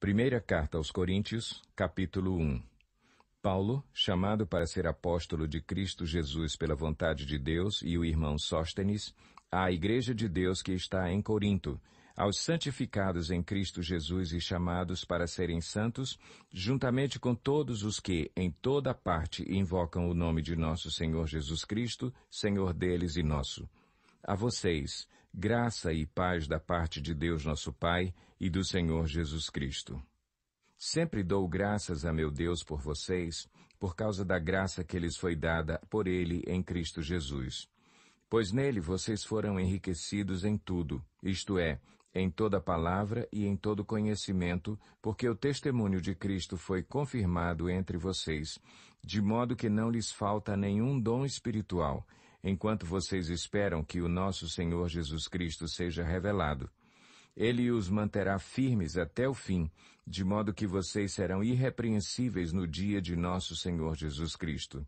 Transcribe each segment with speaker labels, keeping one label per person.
Speaker 1: Primeira carta aos Coríntios, capítulo 1. Paulo, chamado para ser apóstolo de Cristo Jesus pela vontade de Deus e o irmão Sóstenes, à igreja de Deus que está em Corinto, aos santificados em Cristo Jesus e chamados para serem santos, juntamente com todos os que, em toda parte, invocam o nome de nosso Senhor Jesus Cristo, Senhor deles e nosso. A vocês, Graça e paz da parte de Deus nosso Pai e do Senhor Jesus Cristo. Sempre dou graças a meu Deus por vocês, por causa da graça que lhes foi dada por Ele em Cristo Jesus. Pois nele vocês foram enriquecidos em tudo, isto é, em toda palavra e em todo conhecimento, porque o testemunho de Cristo foi confirmado entre vocês, de modo que não lhes falta nenhum dom espiritual, enquanto vocês esperam que o nosso Senhor Jesus Cristo seja revelado. Ele os manterá firmes até o fim, de modo que vocês serão irrepreensíveis no dia de nosso Senhor Jesus Cristo.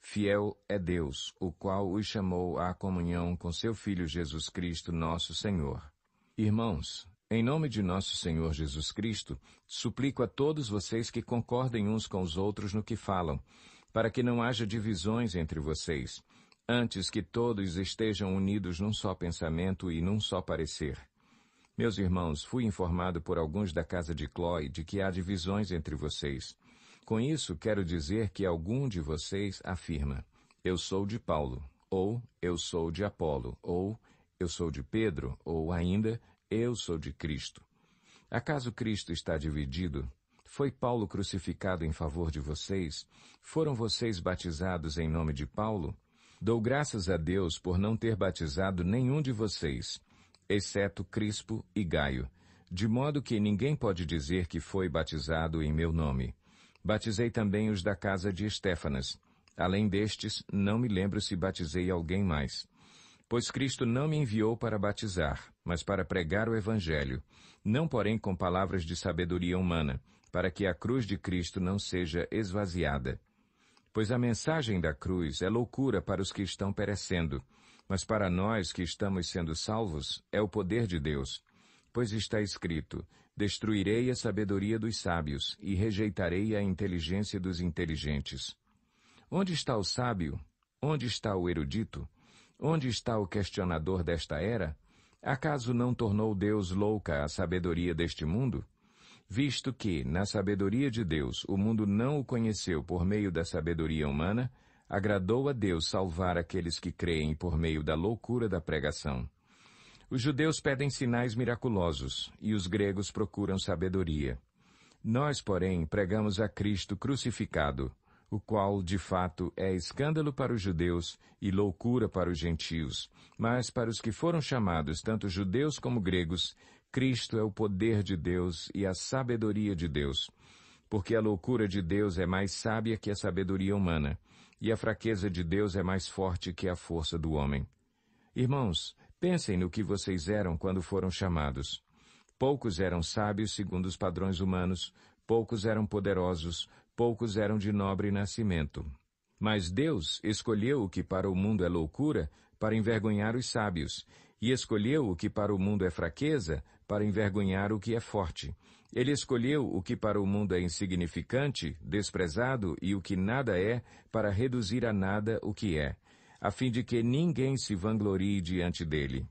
Speaker 1: Fiel é Deus, o qual os chamou à comunhão com seu Filho Jesus Cristo, nosso Senhor. Irmãos, em nome de nosso Senhor Jesus Cristo, suplico a todos vocês que concordem uns com os outros no que falam, para que não haja divisões entre vocês, antes que todos estejam unidos num só pensamento e num só parecer. Meus irmãos, fui informado por alguns da casa de Clói de que há divisões entre vocês. Com isso, quero dizer que algum de vocês afirma, eu sou de Paulo, ou eu sou de Apolo, ou eu sou de Pedro, ou ainda, eu sou de Cristo. Acaso Cristo está dividido? Foi Paulo crucificado em favor de vocês? Foram vocês batizados em nome de Paulo? Dou graças a Deus por não ter batizado nenhum de vocês, exceto Crispo e Gaio, de modo que ninguém pode dizer que foi batizado em meu nome. Batizei também os da casa de Estéfanas. Além destes, não me lembro se batizei alguém mais. Pois Cristo não me enviou para batizar, mas para pregar o Evangelho, não porém com palavras de sabedoria humana, para que a cruz de Cristo não seja esvaziada. Pois a mensagem da cruz é loucura para os que estão perecendo, mas para nós que estamos sendo salvos é o poder de Deus. Pois está escrito, destruirei a sabedoria dos sábios e rejeitarei a inteligência dos inteligentes. Onde está o sábio? Onde está o erudito? Onde está o questionador desta era? Acaso não tornou Deus louca a sabedoria deste mundo? visto que, na sabedoria de Deus, o mundo não o conheceu por meio da sabedoria humana, agradou a Deus salvar aqueles que creem por meio da loucura da pregação. Os judeus pedem sinais miraculosos e os gregos procuram sabedoria. Nós, porém, pregamos a Cristo crucificado, o qual, de fato, é escândalo para os judeus e loucura para os gentios, mas para os que foram chamados, tanto judeus como gregos, Cristo é o poder de Deus e a sabedoria de Deus, porque a loucura de Deus é mais sábia que a sabedoria humana, e a fraqueza de Deus é mais forte que a força do homem. Irmãos, pensem no que vocês eram quando foram chamados. Poucos eram sábios segundo os padrões humanos, poucos eram poderosos, poucos eram de nobre nascimento. Mas Deus escolheu o que para o mundo é loucura para envergonhar os sábios, e escolheu o que para o mundo é fraqueza, para envergonhar o que é forte. Ele escolheu o que para o mundo é insignificante, desprezado e o que nada é, para reduzir a nada o que é, a fim de que ninguém se vanglorie diante dele.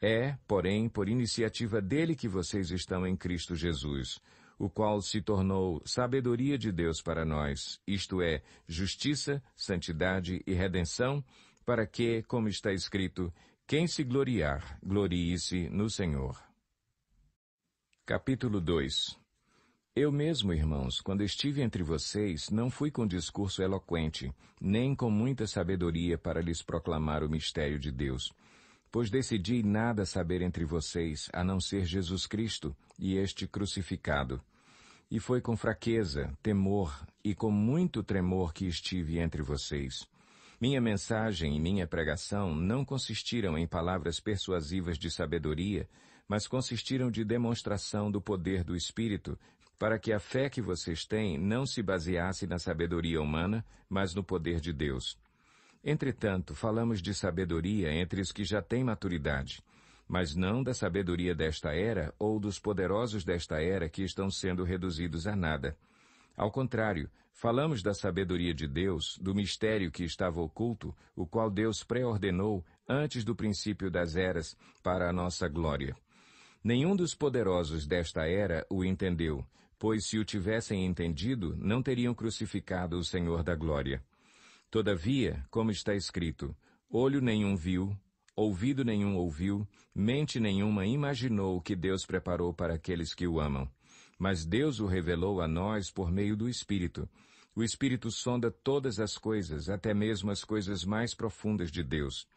Speaker 1: É, porém, por iniciativa dele que vocês estão em Cristo Jesus, o qual se tornou sabedoria de Deus para nós, isto é, justiça, santidade e redenção, para que, como está escrito, quem se gloriar, glorie-se no Senhor. Capítulo 2 Eu mesmo, irmãos, quando estive entre vocês, não fui com discurso eloquente, nem com muita sabedoria para lhes proclamar o mistério de Deus. Pois decidi nada saber entre vocês, a não ser Jesus Cristo e este crucificado. E foi com fraqueza, temor e com muito tremor que estive entre vocês. Minha mensagem e minha pregação não consistiram em palavras persuasivas de sabedoria, mas consistiram de demonstração do poder do Espírito, para que a fé que vocês têm não se baseasse na sabedoria humana, mas no poder de Deus. Entretanto, falamos de sabedoria entre os que já têm maturidade, mas não da sabedoria desta era ou dos poderosos desta era que estão sendo reduzidos a nada. Ao contrário, falamos da sabedoria de Deus, do mistério que estava oculto, o qual Deus preordenou antes do princípio das eras para a nossa glória. Nenhum dos poderosos desta era o entendeu, pois se o tivessem entendido, não teriam crucificado o Senhor da glória. Todavia, como está escrito, olho nenhum viu, ouvido nenhum ouviu, mente nenhuma imaginou o que Deus preparou para aqueles que o amam mas Deus o revelou a nós por meio do Espírito. O Espírito sonda todas as coisas, até mesmo as coisas mais profundas de Deus.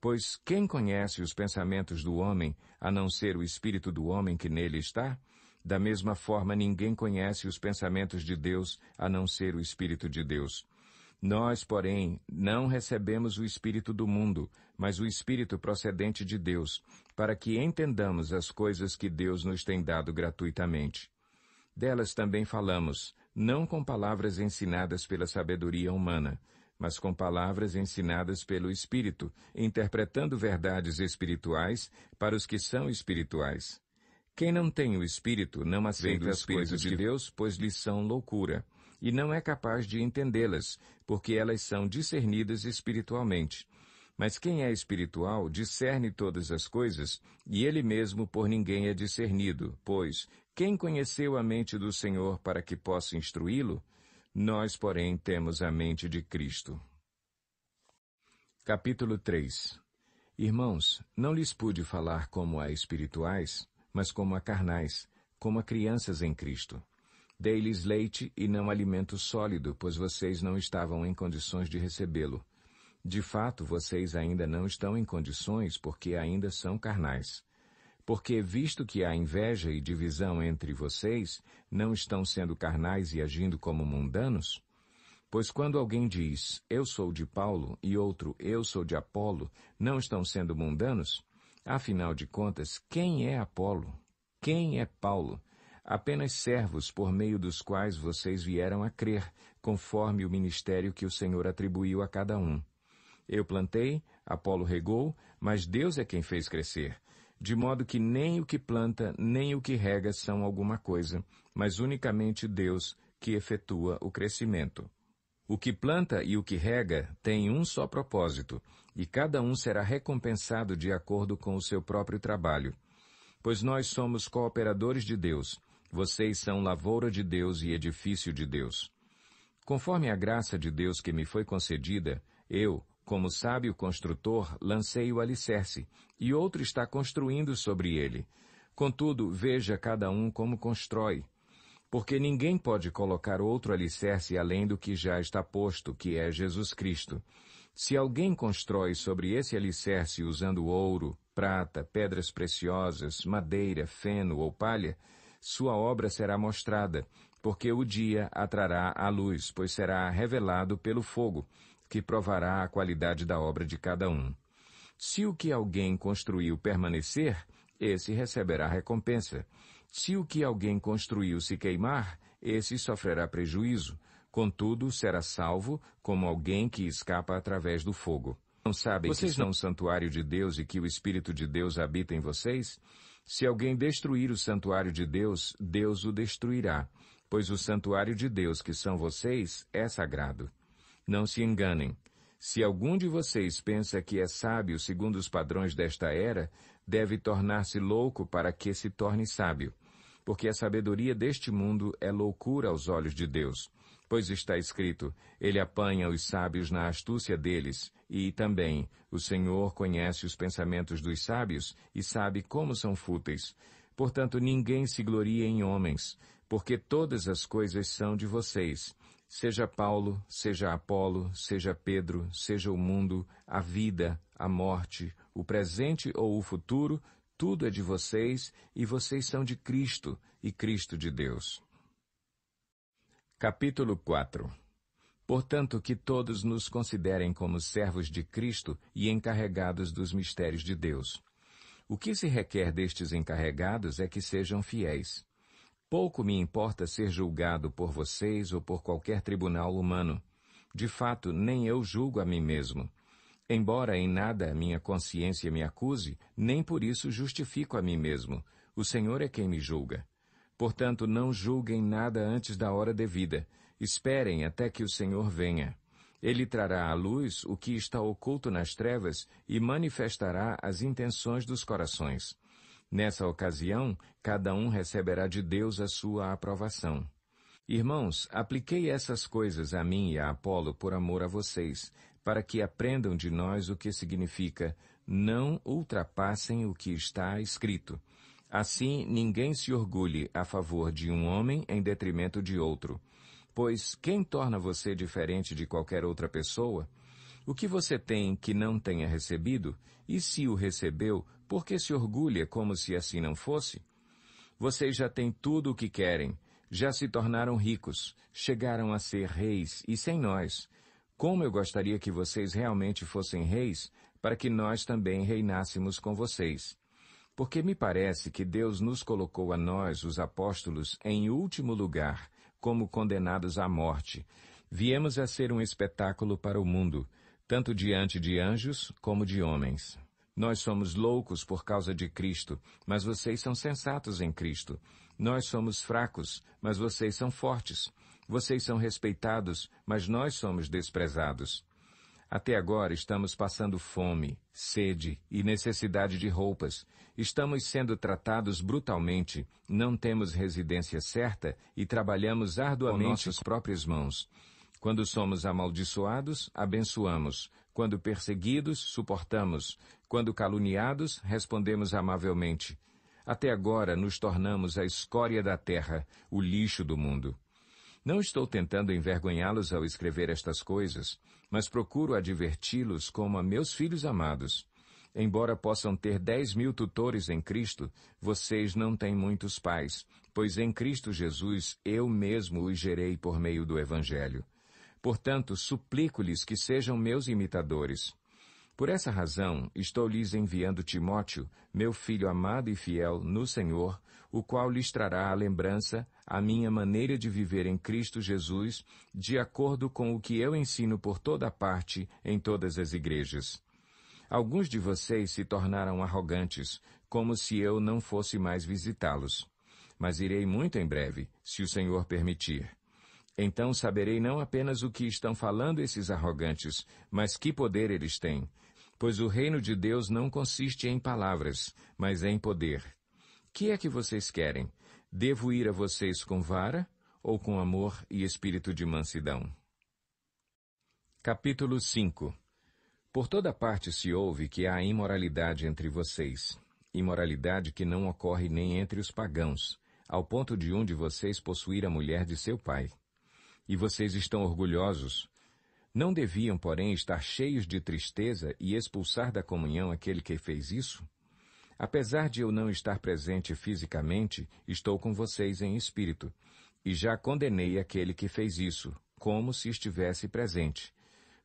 Speaker 1: Pois quem conhece os pensamentos do homem, a não ser o espírito do homem que nele está? Da mesma forma, ninguém conhece os pensamentos de Deus, a não ser o espírito de Deus. Nós, porém, não recebemos o espírito do mundo, mas o espírito procedente de Deus, para que entendamos as coisas que Deus nos tem dado gratuitamente. Delas também falamos, não com palavras ensinadas pela sabedoria humana, mas com palavras ensinadas pelo Espírito, interpretando verdades espirituais para os que são espirituais. Quem não tem o Espírito não aceita as coisas de Deus, pois lhe são loucura, e não é capaz de entendê-las, porque elas são discernidas espiritualmente. Mas quem é espiritual discerne todas as coisas, e ele mesmo por ninguém é discernido, pois, quem conheceu a mente do Senhor para que possa instruí-lo? Nós, porém, temos a mente de Cristo. Capítulo 3 Irmãos, não lhes pude falar como a espirituais, mas como a carnais, como a crianças em Cristo. Dei-lhes leite e não alimento sólido, pois vocês não estavam em condições de recebê-lo. De fato, vocês ainda não estão em condições porque ainda são carnais. Porque visto que há inveja e divisão entre vocês, não estão sendo carnais e agindo como mundanos? Pois quando alguém diz, eu sou de Paulo, e outro, eu sou de Apolo, não estão sendo mundanos? Afinal de contas, quem é Apolo? Quem é Paulo? apenas servos por meio dos quais vocês vieram a crer, conforme o ministério que o Senhor atribuiu a cada um. Eu plantei, Apolo regou, mas Deus é quem fez crescer de modo que nem o que planta nem o que rega são alguma coisa, mas unicamente Deus que efetua o crescimento. O que planta e o que rega têm um só propósito, e cada um será recompensado de acordo com o seu próprio trabalho. Pois nós somos cooperadores de Deus, vocês são lavoura de Deus e edifício de Deus. Conforme a graça de Deus que me foi concedida, eu, como sábio construtor, lancei o alicerce, e outro está construindo sobre ele. Contudo, veja cada um como constrói. Porque ninguém pode colocar outro alicerce além do que já está posto, que é Jesus Cristo. Se alguém constrói sobre esse alicerce usando ouro, prata, pedras preciosas, madeira, feno ou palha, sua obra será mostrada, porque o dia atrará a luz, pois será revelado pelo fogo, que provará a qualidade da obra de cada um. Se o que alguém construiu permanecer, esse receberá recompensa. Se o que alguém construiu se queimar, esse sofrerá prejuízo. Contudo, será salvo como alguém que escapa através do fogo. Não sabem vocês que são não... santuário de Deus e que o Espírito de Deus habita em vocês? Se alguém destruir o santuário de Deus, Deus o destruirá, pois o santuário de Deus que são vocês é sagrado. Não se enganem. Se algum de vocês pensa que é sábio segundo os padrões desta era, deve tornar-se louco para que se torne sábio. Porque a sabedoria deste mundo é loucura aos olhos de Deus. Pois está escrito, Ele apanha os sábios na astúcia deles, e também, o Senhor conhece os pensamentos dos sábios e sabe como são fúteis. Portanto, ninguém se glorie em homens, porque todas as coisas são de vocês, Seja Paulo, seja Apolo, seja Pedro, seja o mundo, a vida, a morte, o presente ou o futuro, tudo é de vocês e vocês são de Cristo e Cristo de Deus. Capítulo 4 Portanto, que todos nos considerem como servos de Cristo e encarregados dos mistérios de Deus. O que se requer destes encarregados é que sejam fiéis. Pouco me importa ser julgado por vocês ou por qualquer tribunal humano. De fato, nem eu julgo a mim mesmo. Embora em nada a minha consciência me acuse, nem por isso justifico a mim mesmo. O Senhor é quem me julga. Portanto, não julguem nada antes da hora devida. Esperem até que o Senhor venha. Ele trará à luz o que está oculto nas trevas e manifestará as intenções dos corações. Nessa ocasião, cada um receberá de Deus a sua aprovação. Irmãos, apliquei essas coisas a mim e a Apolo por amor a vocês, para que aprendam de nós o que significa não ultrapassem o que está escrito. Assim ninguém se orgulhe a favor de um homem em detrimento de outro. Pois quem torna você diferente de qualquer outra pessoa? O que você tem que não tenha recebido, e se o recebeu, porque se orgulha como se assim não fosse? Vocês já têm tudo o que querem, já se tornaram ricos, chegaram a ser reis e sem nós. Como eu gostaria que vocês realmente fossem reis, para que nós também reinássemos com vocês. Porque me parece que Deus nos colocou a nós, os apóstolos, em último lugar, como condenados à morte. Viemos a ser um espetáculo para o mundo, tanto diante de anjos como de homens. Nós somos loucos por causa de Cristo, mas vocês são sensatos em Cristo. Nós somos fracos, mas vocês são fortes. Vocês são respeitados, mas nós somos desprezados. Até agora estamos passando fome, sede e necessidade de roupas. Estamos sendo tratados brutalmente, não temos residência certa e trabalhamos arduamente com nossas próprias mãos. Quando somos amaldiçoados, abençoamos. Quando perseguidos, suportamos. Quando caluniados, respondemos amavelmente: Até agora nos tornamos a escória da terra, o lixo do mundo. Não estou tentando envergonhá-los ao escrever estas coisas, mas procuro adverti-los como a meus filhos amados. Embora possam ter dez mil tutores em Cristo, vocês não têm muitos pais, pois em Cristo Jesus eu mesmo os gerei por meio do Evangelho. Portanto, suplico-lhes que sejam meus imitadores. Por essa razão, estou lhes enviando Timóteo, meu filho amado e fiel no Senhor, o qual lhes trará a lembrança a minha maneira de viver em Cristo Jesus, de acordo com o que eu ensino por toda parte em todas as igrejas. Alguns de vocês se tornaram arrogantes, como se eu não fosse mais visitá-los. Mas irei muito em breve, se o Senhor permitir. Então saberei não apenas o que estão falando esses arrogantes, mas que poder eles têm, Pois o reino de Deus não consiste em palavras, mas em poder. Que é que vocês querem? Devo ir a vocês com vara ou com amor e espírito de mansidão? Capítulo 5 Por toda parte se ouve que há imoralidade entre vocês, imoralidade que não ocorre nem entre os pagãos, ao ponto de um de vocês possuir a mulher de seu pai. E vocês estão orgulhosos, não deviam, porém, estar cheios de tristeza e expulsar da comunhão aquele que fez isso? Apesar de eu não estar presente fisicamente, estou com vocês em espírito, e já condenei aquele que fez isso, como se estivesse presente.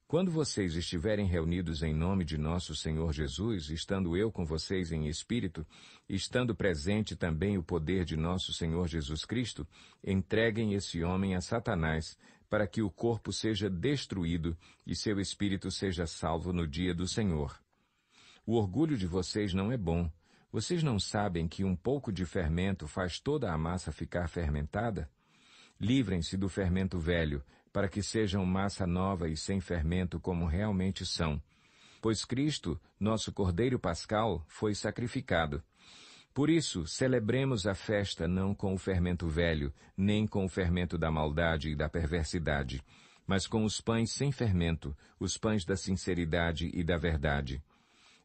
Speaker 1: Quando vocês estiverem reunidos em nome de nosso Senhor Jesus, estando eu com vocês em espírito, estando presente também o poder de nosso Senhor Jesus Cristo, entreguem esse homem a Satanás, para que o corpo seja destruído e seu espírito seja salvo no dia do Senhor. O orgulho de vocês não é bom. Vocês não sabem que um pouco de fermento faz toda a massa ficar fermentada? Livrem-se do fermento velho, para que sejam massa nova e sem fermento como realmente são. Pois Cristo, nosso Cordeiro Pascal, foi sacrificado. Por isso, celebremos a festa não com o fermento velho, nem com o fermento da maldade e da perversidade, mas com os pães sem fermento, os pães da sinceridade e da verdade.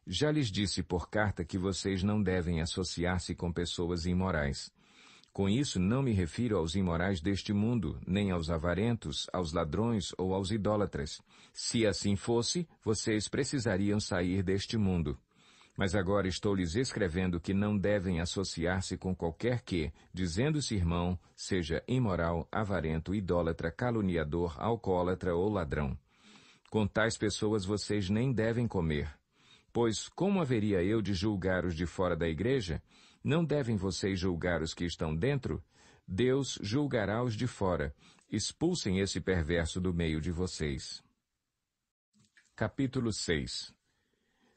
Speaker 1: Já lhes disse por carta que vocês não devem associar-se com pessoas imorais. Com isso não me refiro aos imorais deste mundo, nem aos avarentos, aos ladrões ou aos idólatras. Se assim fosse, vocês precisariam sair deste mundo. Mas agora estou lhes escrevendo que não devem associar-se com qualquer que, dizendo-se irmão, seja imoral, avarento, idólatra, caluniador, alcoólatra ou ladrão. Com tais pessoas vocês nem devem comer. Pois como haveria eu de julgar os de fora da igreja? Não devem vocês julgar os que estão dentro? Deus julgará os de fora. Expulsem esse perverso do meio de vocês. Capítulo 6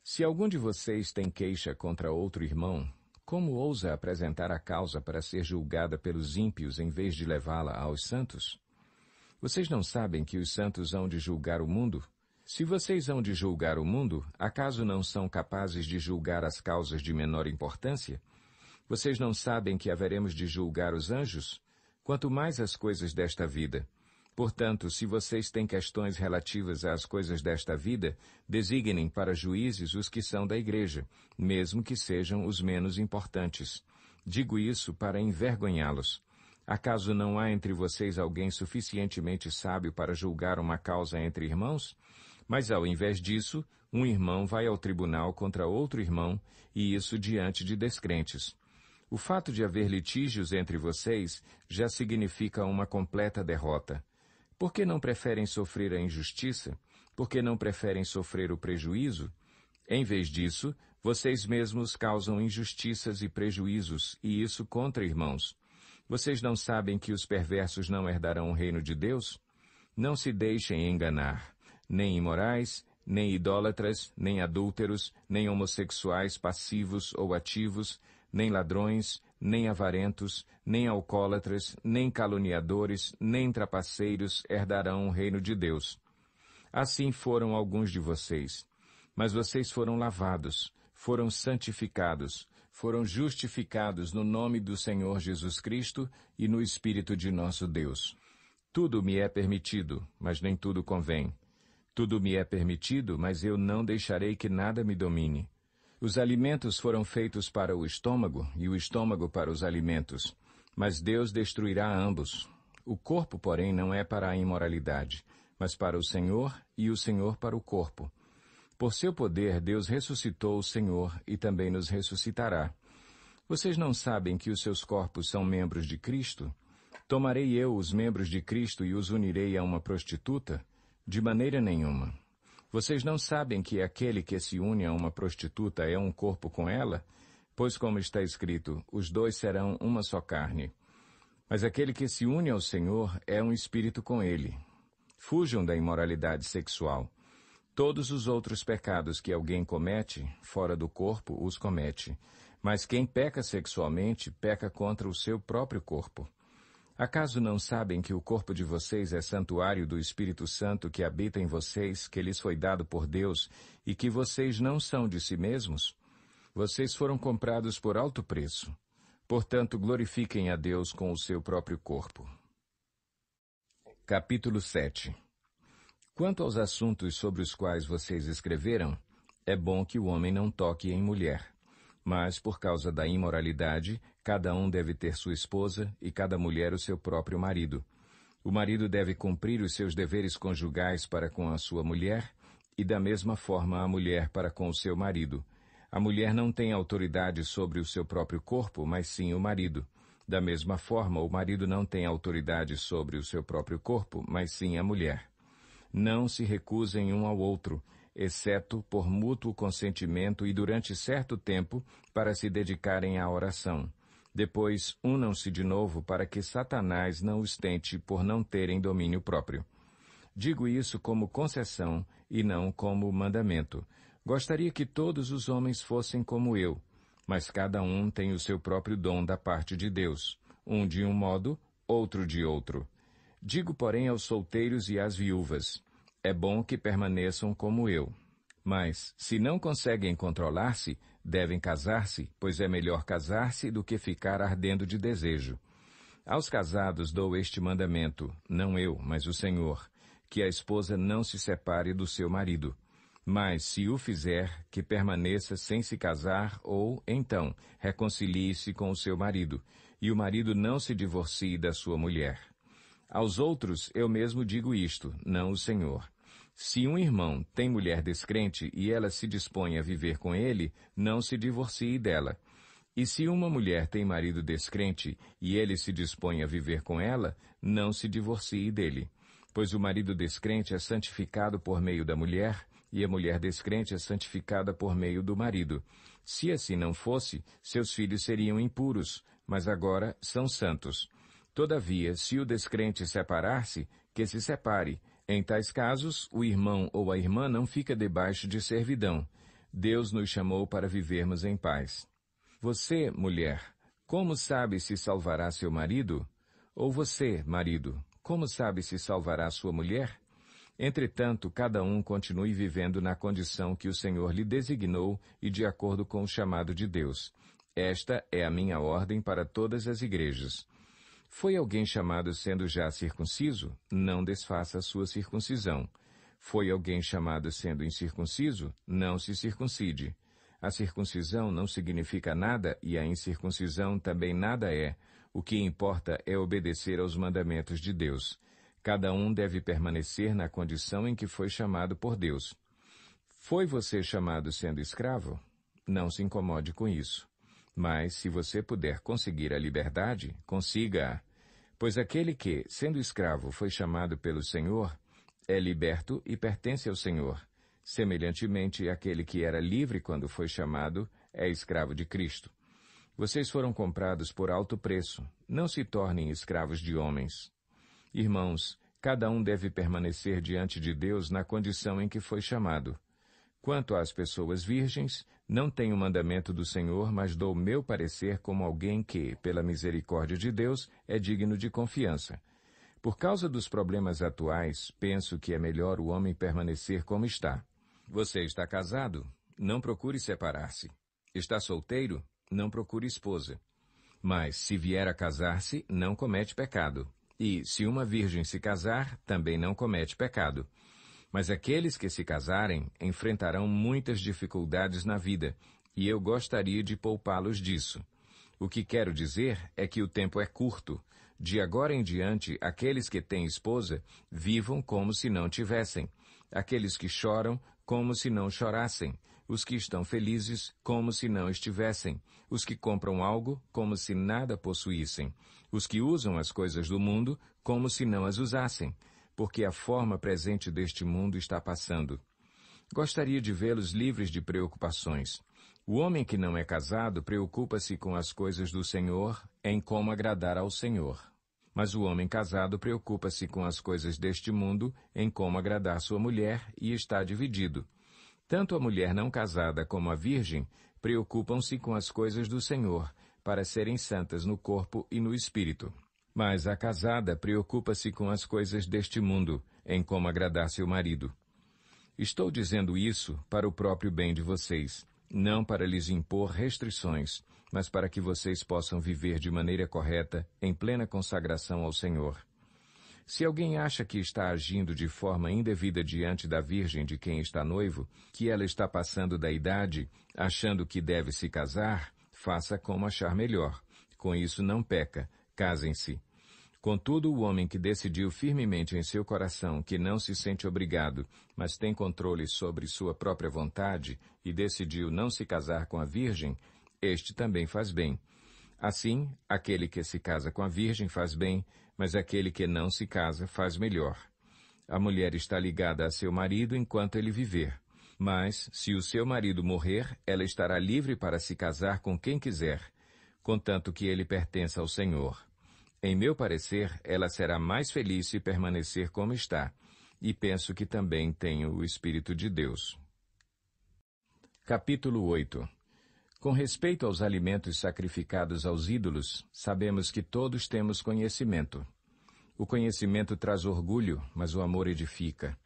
Speaker 1: se algum de vocês tem queixa contra outro irmão, como ousa apresentar a causa para ser julgada pelos ímpios em vez de levá-la aos santos? Vocês não sabem que os santos hão de julgar o mundo? Se vocês hão de julgar o mundo, acaso não são capazes de julgar as causas de menor importância? Vocês não sabem que haveremos de julgar os anjos? Quanto mais as coisas desta vida. Portanto, se vocês têm questões relativas às coisas desta vida, designem para juízes os que são da igreja, mesmo que sejam os menos importantes. Digo isso para envergonhá-los. Acaso não há entre vocês alguém suficientemente sábio para julgar uma causa entre irmãos? Mas ao invés disso, um irmão vai ao tribunal contra outro irmão, e isso diante de descrentes. O fato de haver litígios entre vocês já significa uma completa derrota. Por que não preferem sofrer a injustiça? Por que não preferem sofrer o prejuízo? Em vez disso, vocês mesmos causam injustiças e prejuízos, e isso contra irmãos. Vocês não sabem que os perversos não herdarão o reino de Deus? Não se deixem enganar. Nem imorais, nem idólatras, nem adúlteros, nem homossexuais passivos ou ativos, nem ladrões, nem avarentos, nem alcoólatras, nem caluniadores, nem trapaceiros herdarão o reino de Deus. Assim foram alguns de vocês. Mas vocês foram lavados, foram santificados, foram justificados no nome do Senhor Jesus Cristo e no Espírito de nosso Deus. Tudo me é permitido, mas nem tudo convém. Tudo me é permitido, mas eu não deixarei que nada me domine. Os alimentos foram feitos para o estômago e o estômago para os alimentos, mas Deus destruirá ambos. O corpo, porém, não é para a imoralidade, mas para o Senhor e o Senhor para o corpo. Por seu poder, Deus ressuscitou o Senhor e também nos ressuscitará. Vocês não sabem que os seus corpos são membros de Cristo? Tomarei eu os membros de Cristo e os unirei a uma prostituta? De maneira nenhuma. Vocês não sabem que aquele que se une a uma prostituta é um corpo com ela? Pois como está escrito, os dois serão uma só carne. Mas aquele que se une ao Senhor é um espírito com ele. Fujam da imoralidade sexual. Todos os outros pecados que alguém comete, fora do corpo, os comete. Mas quem peca sexualmente, peca contra o seu próprio corpo. Acaso não sabem que o corpo de vocês é santuário do Espírito Santo que habita em vocês, que lhes foi dado por Deus, e que vocês não são de si mesmos? Vocês foram comprados por alto preço. Portanto, glorifiquem a Deus com o seu próprio corpo. Capítulo 7 Quanto aos assuntos sobre os quais vocês escreveram, é bom que o homem não toque em mulher. Mas, por causa da imoralidade, cada um deve ter sua esposa e cada mulher o seu próprio marido. O marido deve cumprir os seus deveres conjugais para com a sua mulher e da mesma forma a mulher para com o seu marido. A mulher não tem autoridade sobre o seu próprio corpo, mas sim o marido. Da mesma forma, o marido não tem autoridade sobre o seu próprio corpo, mas sim a mulher. Não se recusem um ao outro, exceto por mútuo consentimento e durante certo tempo, para se dedicarem à oração. Depois, unam-se de novo para que Satanás não os tente por não terem domínio próprio. Digo isso como concessão e não como mandamento. Gostaria que todos os homens fossem como eu, mas cada um tem o seu próprio dom da parte de Deus, um de um modo, outro de outro. Digo, porém, aos solteiros e às viúvas, é bom que permaneçam como eu. Mas, se não conseguem controlar-se, devem casar-se, pois é melhor casar-se do que ficar ardendo de desejo. Aos casados dou este mandamento, não eu, mas o Senhor, que a esposa não se separe do seu marido. Mas, se o fizer, que permaneça sem se casar ou, então, reconcilie-se com o seu marido, e o marido não se divorcie da sua mulher. Aos outros eu mesmo digo isto, não o Senhor. Se um irmão tem mulher descrente e ela se dispõe a viver com ele, não se divorcie dela. E se uma mulher tem marido descrente e ele se dispõe a viver com ela, não se divorcie dele. Pois o marido descrente é santificado por meio da mulher, e a mulher descrente é santificada por meio do marido. Se assim não fosse, seus filhos seriam impuros, mas agora são santos. Todavia, se o descrente separar-se, que se separe. Em tais casos, o irmão ou a irmã não fica debaixo de servidão. Deus nos chamou para vivermos em paz. Você, mulher, como sabe se salvará seu marido? Ou você, marido, como sabe se salvará sua mulher? Entretanto, cada um continue vivendo na condição que o Senhor lhe designou e de acordo com o chamado de Deus. Esta é a minha ordem para todas as igrejas. Foi alguém chamado sendo já circunciso? Não desfaça a sua circuncisão. Foi alguém chamado sendo incircunciso? Não se circuncide. A circuncisão não significa nada e a incircuncisão também nada é. O que importa é obedecer aos mandamentos de Deus. Cada um deve permanecer na condição em que foi chamado por Deus. Foi você chamado sendo escravo? Não se incomode com isso. Mas se você puder conseguir a liberdade, consiga-a. Pois aquele que, sendo escravo, foi chamado pelo Senhor, é liberto e pertence ao Senhor. Semelhantemente, aquele que era livre quando foi chamado é escravo de Cristo. Vocês foram comprados por alto preço. Não se tornem escravos de homens. Irmãos, cada um deve permanecer diante de Deus na condição em que foi chamado. Quanto às pessoas virgens, não tenho mandamento do Senhor, mas dou meu parecer como alguém que, pela misericórdia de Deus, é digno de confiança. Por causa dos problemas atuais, penso que é melhor o homem permanecer como está. Você está casado? Não procure separar-se. Está solteiro? Não procure esposa. Mas, se vier a casar-se, não comete pecado. E, se uma virgem se casar, também não comete pecado. Mas aqueles que se casarem enfrentarão muitas dificuldades na vida, e eu gostaria de poupá-los disso. O que quero dizer é que o tempo é curto. De agora em diante, aqueles que têm esposa vivam como se não tivessem. Aqueles que choram, como se não chorassem. Os que estão felizes, como se não estivessem. Os que compram algo, como se nada possuíssem. Os que usam as coisas do mundo, como se não as usassem porque a forma presente deste mundo está passando. Gostaria de vê-los livres de preocupações. O homem que não é casado preocupa-se com as coisas do Senhor, em como agradar ao Senhor. Mas o homem casado preocupa-se com as coisas deste mundo, em como agradar sua mulher, e está dividido. Tanto a mulher não casada como a virgem preocupam-se com as coisas do Senhor, para serem santas no corpo e no espírito. Mas a casada preocupa-se com as coisas deste mundo, em como agradar seu marido. Estou dizendo isso para o próprio bem de vocês, não para lhes impor restrições, mas para que vocês possam viver de maneira correta, em plena consagração ao Senhor. Se alguém acha que está agindo de forma indevida diante da Virgem de quem está noivo, que ela está passando da idade, achando que deve se casar, faça como achar melhor. Com isso não peca, casem-se. Contudo, o homem que decidiu firmemente em seu coração que não se sente obrigado, mas tem controle sobre sua própria vontade e decidiu não se casar com a virgem, este também faz bem. Assim, aquele que se casa com a virgem faz bem, mas aquele que não se casa faz melhor. A mulher está ligada a seu marido enquanto ele viver. Mas, se o seu marido morrer, ela estará livre para se casar com quem quiser, contanto que ele pertença ao Senhor. Em meu parecer, ela será mais feliz se permanecer como está, e penso que também tenho o Espírito de Deus. Capítulo 8 Com respeito aos alimentos sacrificados aos ídolos, sabemos que todos temos conhecimento. O conhecimento traz orgulho, mas o amor edifica.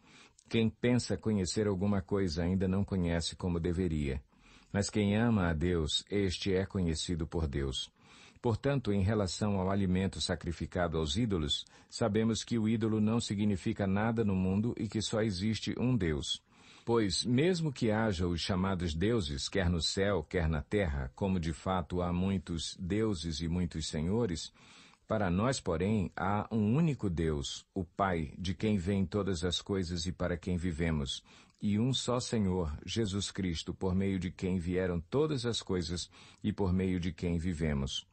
Speaker 1: Quem pensa conhecer alguma coisa ainda não conhece como deveria. Mas quem ama a Deus, este é conhecido por Deus. Portanto, em relação ao alimento sacrificado aos ídolos, sabemos que o ídolo não significa nada no mundo e que só existe um Deus. Pois, mesmo que haja os chamados deuses, quer no céu, quer na terra, como de fato há muitos deuses e muitos senhores, para nós, porém, há um único Deus, o Pai, de quem vêm todas as coisas e para quem vivemos, e um só Senhor, Jesus Cristo, por meio de quem vieram todas as coisas e por meio de quem vivemos.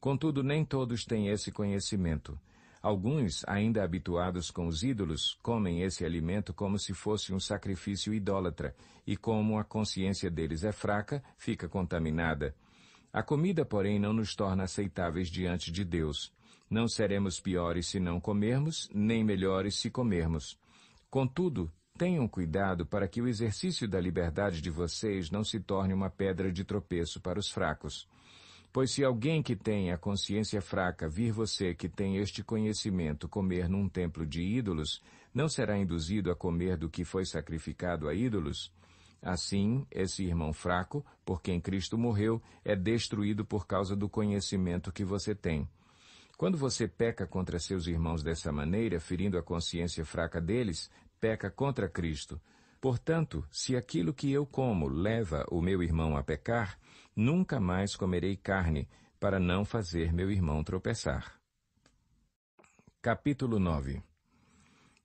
Speaker 1: Contudo, nem todos têm esse conhecimento. Alguns, ainda habituados com os ídolos, comem esse alimento como se fosse um sacrifício idólatra, e como a consciência deles é fraca, fica contaminada. A comida, porém, não nos torna aceitáveis diante de Deus. Não seremos piores se não comermos, nem melhores se comermos. Contudo, tenham cuidado para que o exercício da liberdade de vocês não se torne uma pedra de tropeço para os fracos. Pois se alguém que tem a consciência fraca vir você que tem este conhecimento comer num templo de ídolos, não será induzido a comer do que foi sacrificado a ídolos? Assim, esse irmão fraco, por quem Cristo morreu, é destruído por causa do conhecimento que você tem. Quando você peca contra seus irmãos dessa maneira, ferindo a consciência fraca deles, peca contra Cristo. Portanto, se aquilo que eu como leva o meu irmão a pecar, nunca mais comerei carne, para não fazer meu irmão tropeçar. Capítulo 9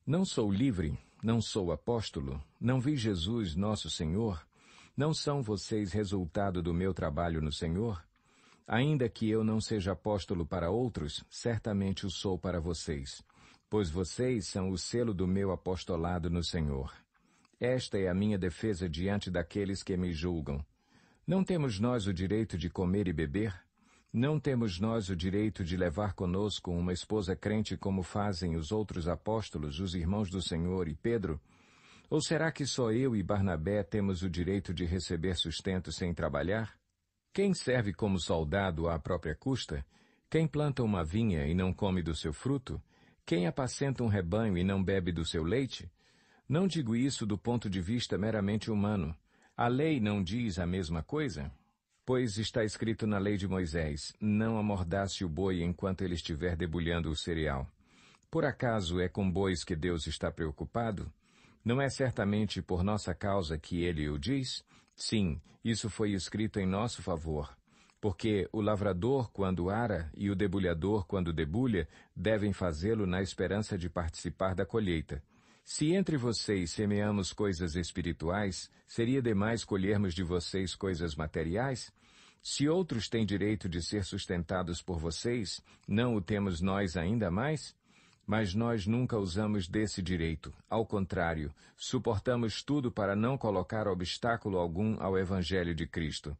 Speaker 1: Não sou livre, não sou apóstolo, não vi Jesus nosso Senhor, não são vocês resultado do meu trabalho no Senhor? Ainda que eu não seja apóstolo para outros, certamente o sou para vocês, pois vocês são o selo do meu apostolado no Senhor. Esta é a minha defesa diante daqueles que me julgam. Não temos nós o direito de comer e beber? Não temos nós o direito de levar conosco uma esposa crente como fazem os outros apóstolos, os irmãos do Senhor e Pedro? Ou será que só eu e Barnabé temos o direito de receber sustento sem trabalhar? Quem serve como soldado à própria custa? Quem planta uma vinha e não come do seu fruto? Quem apacenta um rebanho e não bebe do seu leite? Não digo isso do ponto de vista meramente humano. A lei não diz a mesma coisa? Pois está escrito na lei de Moisés, não amordace o boi enquanto ele estiver debulhando o cereal. Por acaso é com bois que Deus está preocupado? Não é certamente por nossa causa que ele o diz? Sim, isso foi escrito em nosso favor. Porque o lavrador quando ara e o debulhador quando debulha devem fazê-lo na esperança de participar da colheita. Se entre vocês semeamos coisas espirituais, seria demais colhermos de vocês coisas materiais? Se outros têm direito de ser sustentados por vocês, não o temos nós ainda mais? Mas nós nunca usamos desse direito. Ao contrário, suportamos tudo para não colocar obstáculo algum ao Evangelho de Cristo.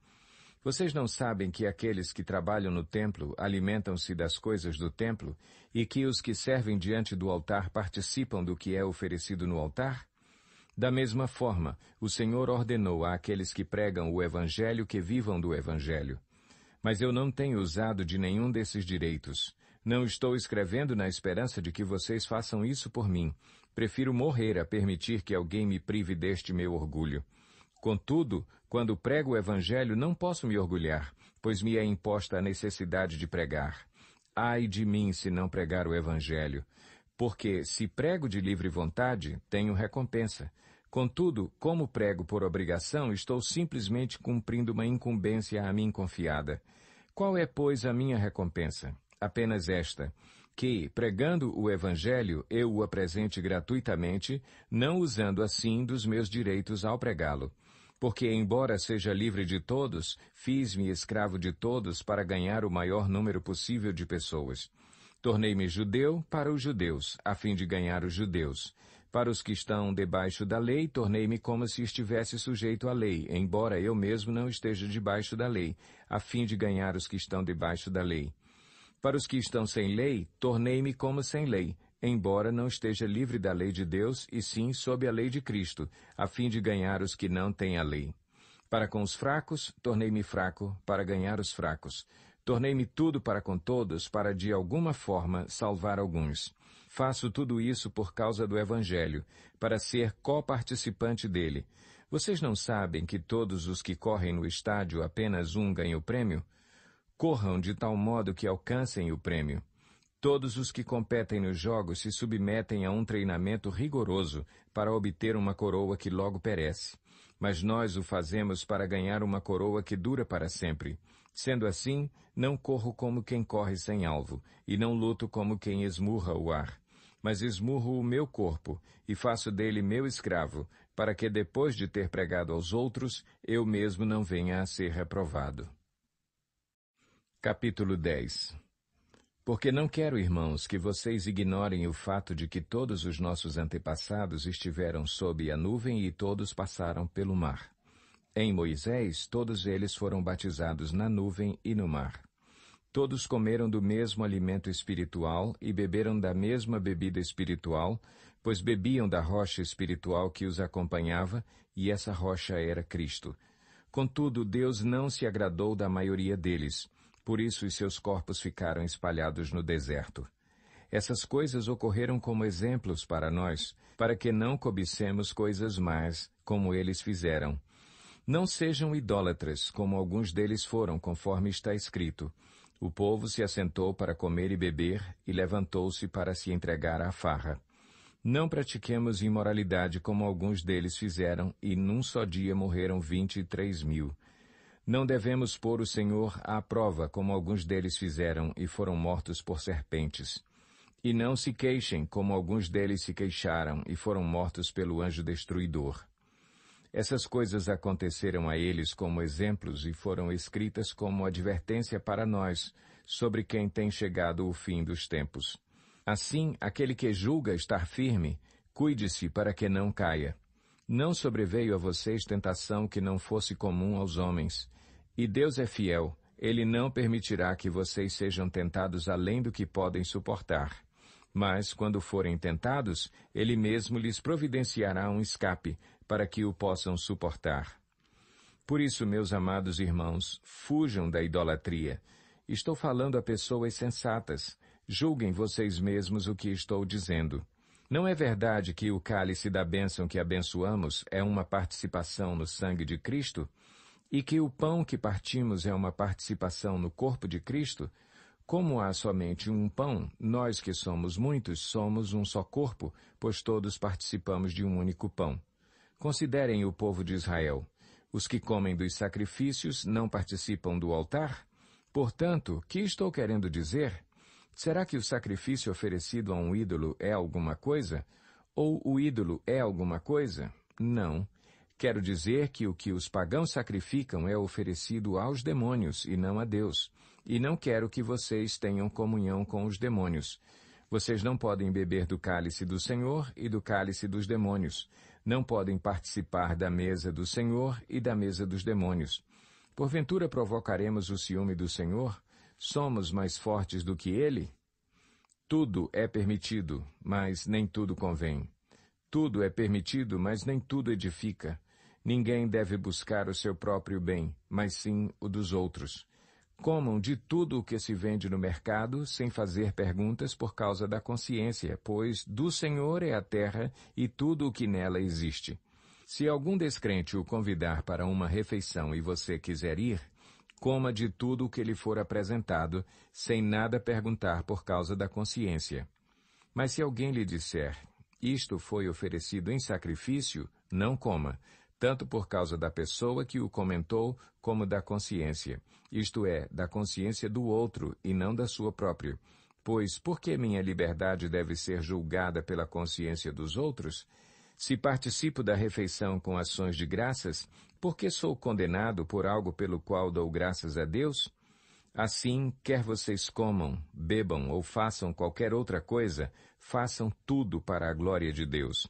Speaker 1: Vocês não sabem que aqueles que trabalham no templo alimentam-se das coisas do templo e que os que servem diante do altar participam do que é oferecido no altar? Da mesma forma, o Senhor ordenou àqueles que pregam o Evangelho que vivam do Evangelho. Mas eu não tenho usado de nenhum desses direitos. Não estou escrevendo na esperança de que vocês façam isso por mim. Prefiro morrer a permitir que alguém me prive deste meu orgulho. Contudo, quando prego o Evangelho não posso me orgulhar, pois me é imposta a necessidade de pregar. Ai de mim se não pregar o Evangelho. Porque, se prego de livre vontade, tenho recompensa. Contudo, como prego por obrigação, estou simplesmente cumprindo uma incumbência a mim confiada. Qual é, pois, a minha recompensa? Apenas esta, que, pregando o Evangelho, eu o apresente gratuitamente, não usando assim dos meus direitos ao pregá-lo. Porque, embora seja livre de todos, fiz-me escravo de todos para ganhar o maior número possível de pessoas. Tornei-me judeu para os judeus, a fim de ganhar os judeus. Para os que estão debaixo da lei, tornei-me como se estivesse sujeito à lei, embora eu mesmo não esteja debaixo da lei, a fim de ganhar os que estão debaixo da lei. Para os que estão sem lei, tornei-me como sem lei, embora não esteja livre da lei de Deus, e sim sob a lei de Cristo, a fim de ganhar os que não têm a lei. Para com os fracos, tornei-me fraco para ganhar os fracos. Tornei-me tudo para com todos, para de alguma forma salvar alguns. Faço tudo isso por causa do Evangelho, para ser coparticipante dele. Vocês não sabem que todos os que correm no estádio apenas um ganha o prêmio? Corram de tal modo que alcancem o prêmio. Todos os que competem nos jogos se submetem a um treinamento rigoroso para obter uma coroa que logo perece. Mas nós o fazemos para ganhar uma coroa que dura para sempre. Sendo assim, não corro como quem corre sem alvo, e não luto como quem esmurra o ar, mas esmurro o meu corpo, e faço dele meu escravo, para que depois de ter pregado aos outros, eu mesmo não venha a ser reprovado. Capítulo 10 Porque não quero, irmãos, que vocês ignorem o fato de que todos os nossos antepassados estiveram sob a nuvem e todos passaram pelo mar. Em Moisés todos eles foram batizados na nuvem e no mar. Todos comeram do mesmo alimento espiritual e beberam da mesma bebida espiritual, pois bebiam da rocha espiritual que os acompanhava, e essa rocha era Cristo. Contudo, Deus não se agradou da maioria deles, por isso os seus corpos ficaram espalhados no deserto. Essas coisas ocorreram como exemplos para nós, para que não cobicemos coisas mais, como eles fizeram, não sejam idólatras como alguns deles foram, conforme está escrito. O povo se assentou para comer e beber e levantou-se para se entregar à farra. Não pratiquemos imoralidade como alguns deles fizeram e num só dia morreram vinte e três mil. Não devemos pôr o Senhor à prova como alguns deles fizeram e foram mortos por serpentes. E não se queixem como alguns deles se queixaram e foram mortos pelo anjo destruidor. Essas coisas aconteceram a eles como exemplos e foram escritas como advertência para nós, sobre quem tem chegado o fim dos tempos. Assim, aquele que julga estar firme, cuide-se para que não caia. Não sobreveio a vocês tentação que não fosse comum aos homens. E Deus é fiel, ele não permitirá que vocês sejam tentados além do que podem suportar. Mas, quando forem tentados, ele mesmo lhes providenciará um escape, para que o possam suportar. Por isso, meus amados irmãos, fujam da idolatria. Estou falando a pessoas sensatas. Julguem vocês mesmos o que estou dizendo. Não é verdade que o cálice da bênção que abençoamos é uma participação no sangue de Cristo? E que o pão que partimos é uma participação no corpo de Cristo? Como há somente um pão, nós que somos muitos somos um só corpo, pois todos participamos de um único pão. Considerem o povo de Israel. Os que comem dos sacrifícios não participam do altar? Portanto, que estou querendo dizer? Será que o sacrifício oferecido a um ídolo é alguma coisa? Ou o ídolo é alguma coisa? Não. Quero dizer que o que os pagãos sacrificam é oferecido aos demônios e não a Deus. E não quero que vocês tenham comunhão com os demônios. Vocês não podem beber do cálice do Senhor e do cálice dos demônios não podem participar da mesa do Senhor e da mesa dos demônios. Porventura provocaremos o ciúme do Senhor? Somos mais fortes do que ele? Tudo é permitido, mas nem tudo convém. Tudo é permitido, mas nem tudo edifica. Ninguém deve buscar o seu próprio bem, mas sim o dos outros. Comam de tudo o que se vende no mercado, sem fazer perguntas por causa da consciência, pois do Senhor é a terra e tudo o que nela existe. Se algum descrente o convidar para uma refeição e você quiser ir, coma de tudo o que lhe for apresentado, sem nada perguntar por causa da consciência. Mas se alguém lhe disser, isto foi oferecido em sacrifício, não coma, tanto por causa da pessoa que o comentou como da consciência, isto é, da consciência do outro e não da sua própria. Pois por que minha liberdade deve ser julgada pela consciência dos outros? Se participo da refeição com ações de graças, por que sou condenado por algo pelo qual dou graças a Deus? Assim, quer vocês comam, bebam ou façam qualquer outra coisa, façam tudo para a glória de Deus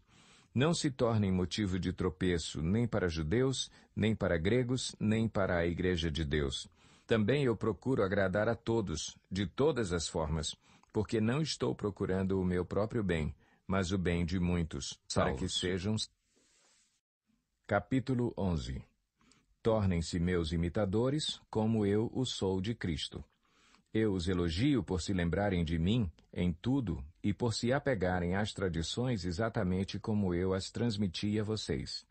Speaker 1: não se tornem motivo de tropeço nem para judeus, nem para gregos, nem para a Igreja de Deus. Também eu procuro agradar a todos, de todas as formas, porque não estou procurando o meu próprio bem, mas o bem de muitos, para que sejam. Capítulo 11 Tornem-se meus imitadores, como eu o sou de Cristo. Eu os elogio por se lembrarem de mim em tudo e por se apegarem às tradições exatamente como eu as transmiti a vocês.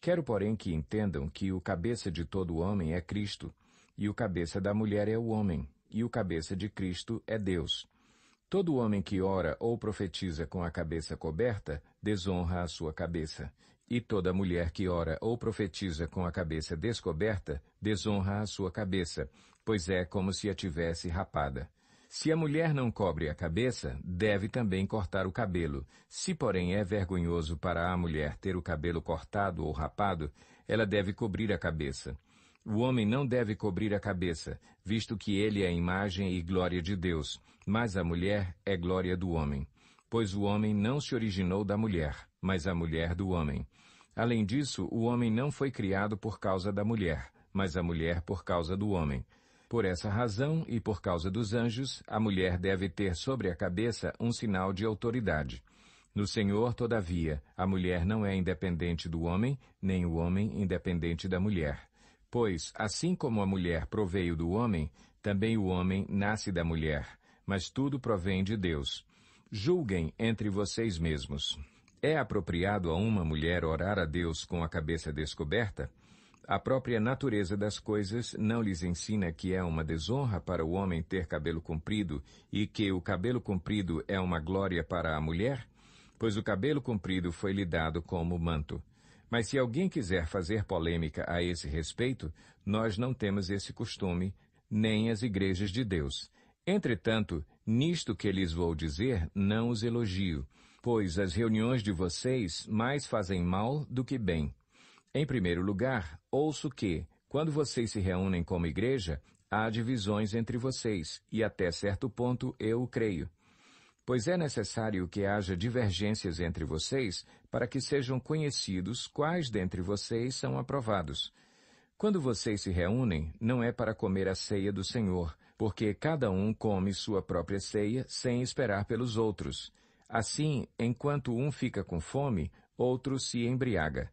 Speaker 1: Quero, porém, que entendam que o cabeça de todo homem é Cristo, e o cabeça da mulher é o homem, e o cabeça de Cristo é Deus. Todo homem que ora ou profetiza com a cabeça coberta desonra a sua cabeça, e toda mulher que ora ou profetiza com a cabeça descoberta desonra a sua cabeça, pois é como se a tivesse rapada. Se a mulher não cobre a cabeça, deve também cortar o cabelo. Se, porém, é vergonhoso para a mulher ter o cabelo cortado ou rapado, ela deve cobrir a cabeça. O homem não deve cobrir a cabeça, visto que ele é a imagem e glória de Deus, mas a mulher é glória do homem. Pois o homem não se originou da mulher, mas a mulher do homem. Além disso, o homem não foi criado por causa da mulher, mas a mulher por causa do homem. Por essa razão e por causa dos anjos, a mulher deve ter sobre a cabeça um sinal de autoridade. No Senhor, todavia, a mulher não é independente do homem, nem o homem independente da mulher. Pois, assim como a mulher proveio do homem, também o homem nasce da mulher, mas tudo provém de Deus. Julguem entre vocês mesmos. É apropriado a uma mulher orar a Deus com a cabeça descoberta? A própria natureza das coisas não lhes ensina que é uma desonra para o homem ter cabelo comprido e que o cabelo comprido é uma glória para a mulher? Pois o cabelo comprido foi lhe dado como manto. Mas se alguém quiser fazer polêmica a esse respeito, nós não temos esse costume, nem as igrejas de Deus. Entretanto, nisto que lhes vou dizer, não os elogio, pois as reuniões de vocês mais fazem mal do que bem. Em primeiro lugar, ouço que, quando vocês se reúnem como igreja, há divisões entre vocês, e até certo ponto eu creio. Pois é necessário que haja divergências entre vocês para que sejam conhecidos quais dentre vocês são aprovados. Quando vocês se reúnem, não é para comer a ceia do Senhor, porque cada um come sua própria ceia sem esperar pelos outros. Assim, enquanto um fica com fome, outro se embriaga.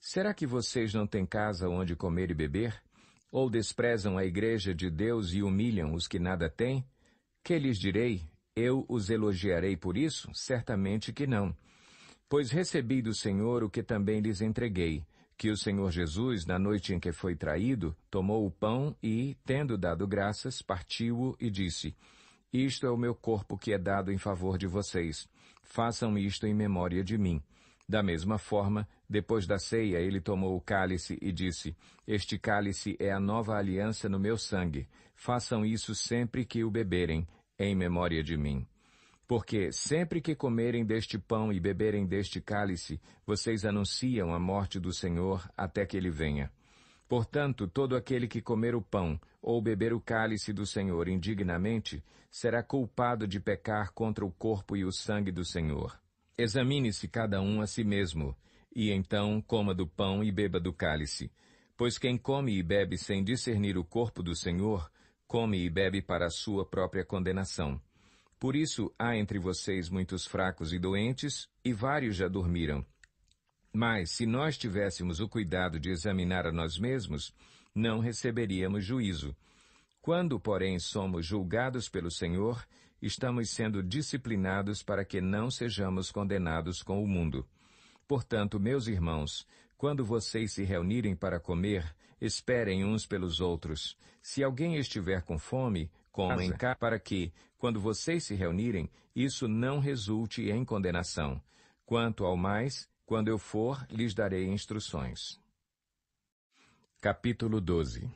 Speaker 1: Será que vocês não têm casa onde comer e beber? Ou desprezam a igreja de Deus e humilham os que nada têm? Que lhes direi? Eu os elogiarei por isso? Certamente que não. Pois recebi do Senhor o que também lhes entreguei, que o Senhor Jesus, na noite em que foi traído, tomou o pão e, tendo dado graças, partiu-o e disse, Isto é o meu corpo que é dado em favor de vocês. Façam isto em memória de mim. Da mesma forma, depois da ceia, ele tomou o cálice e disse, Este cálice é a nova aliança no meu sangue. Façam isso sempre que o beberem, em memória de mim. Porque sempre que comerem deste pão e beberem deste cálice, vocês anunciam a morte do Senhor até que ele venha. Portanto, todo aquele que comer o pão ou beber o cálice do Senhor indignamente será culpado de pecar contra o corpo e o sangue do Senhor. Examine-se cada um a si mesmo, e então coma do pão e beba do cálice. Pois quem come e bebe sem discernir o corpo do Senhor, come e bebe para a sua própria condenação. Por isso há entre vocês muitos fracos e doentes, e vários já dormiram. Mas se nós tivéssemos o cuidado de examinar a nós mesmos, não receberíamos juízo. Quando, porém, somos julgados pelo Senhor, estamos sendo disciplinados para que não sejamos condenados com o mundo. Portanto, meus irmãos, quando vocês se reunirem para comer, esperem uns pelos outros. Se alguém estiver com fome, coma em casa, para que, quando vocês se reunirem, isso não resulte em condenação. Quanto ao mais, quando eu for, lhes darei instruções. Capítulo 12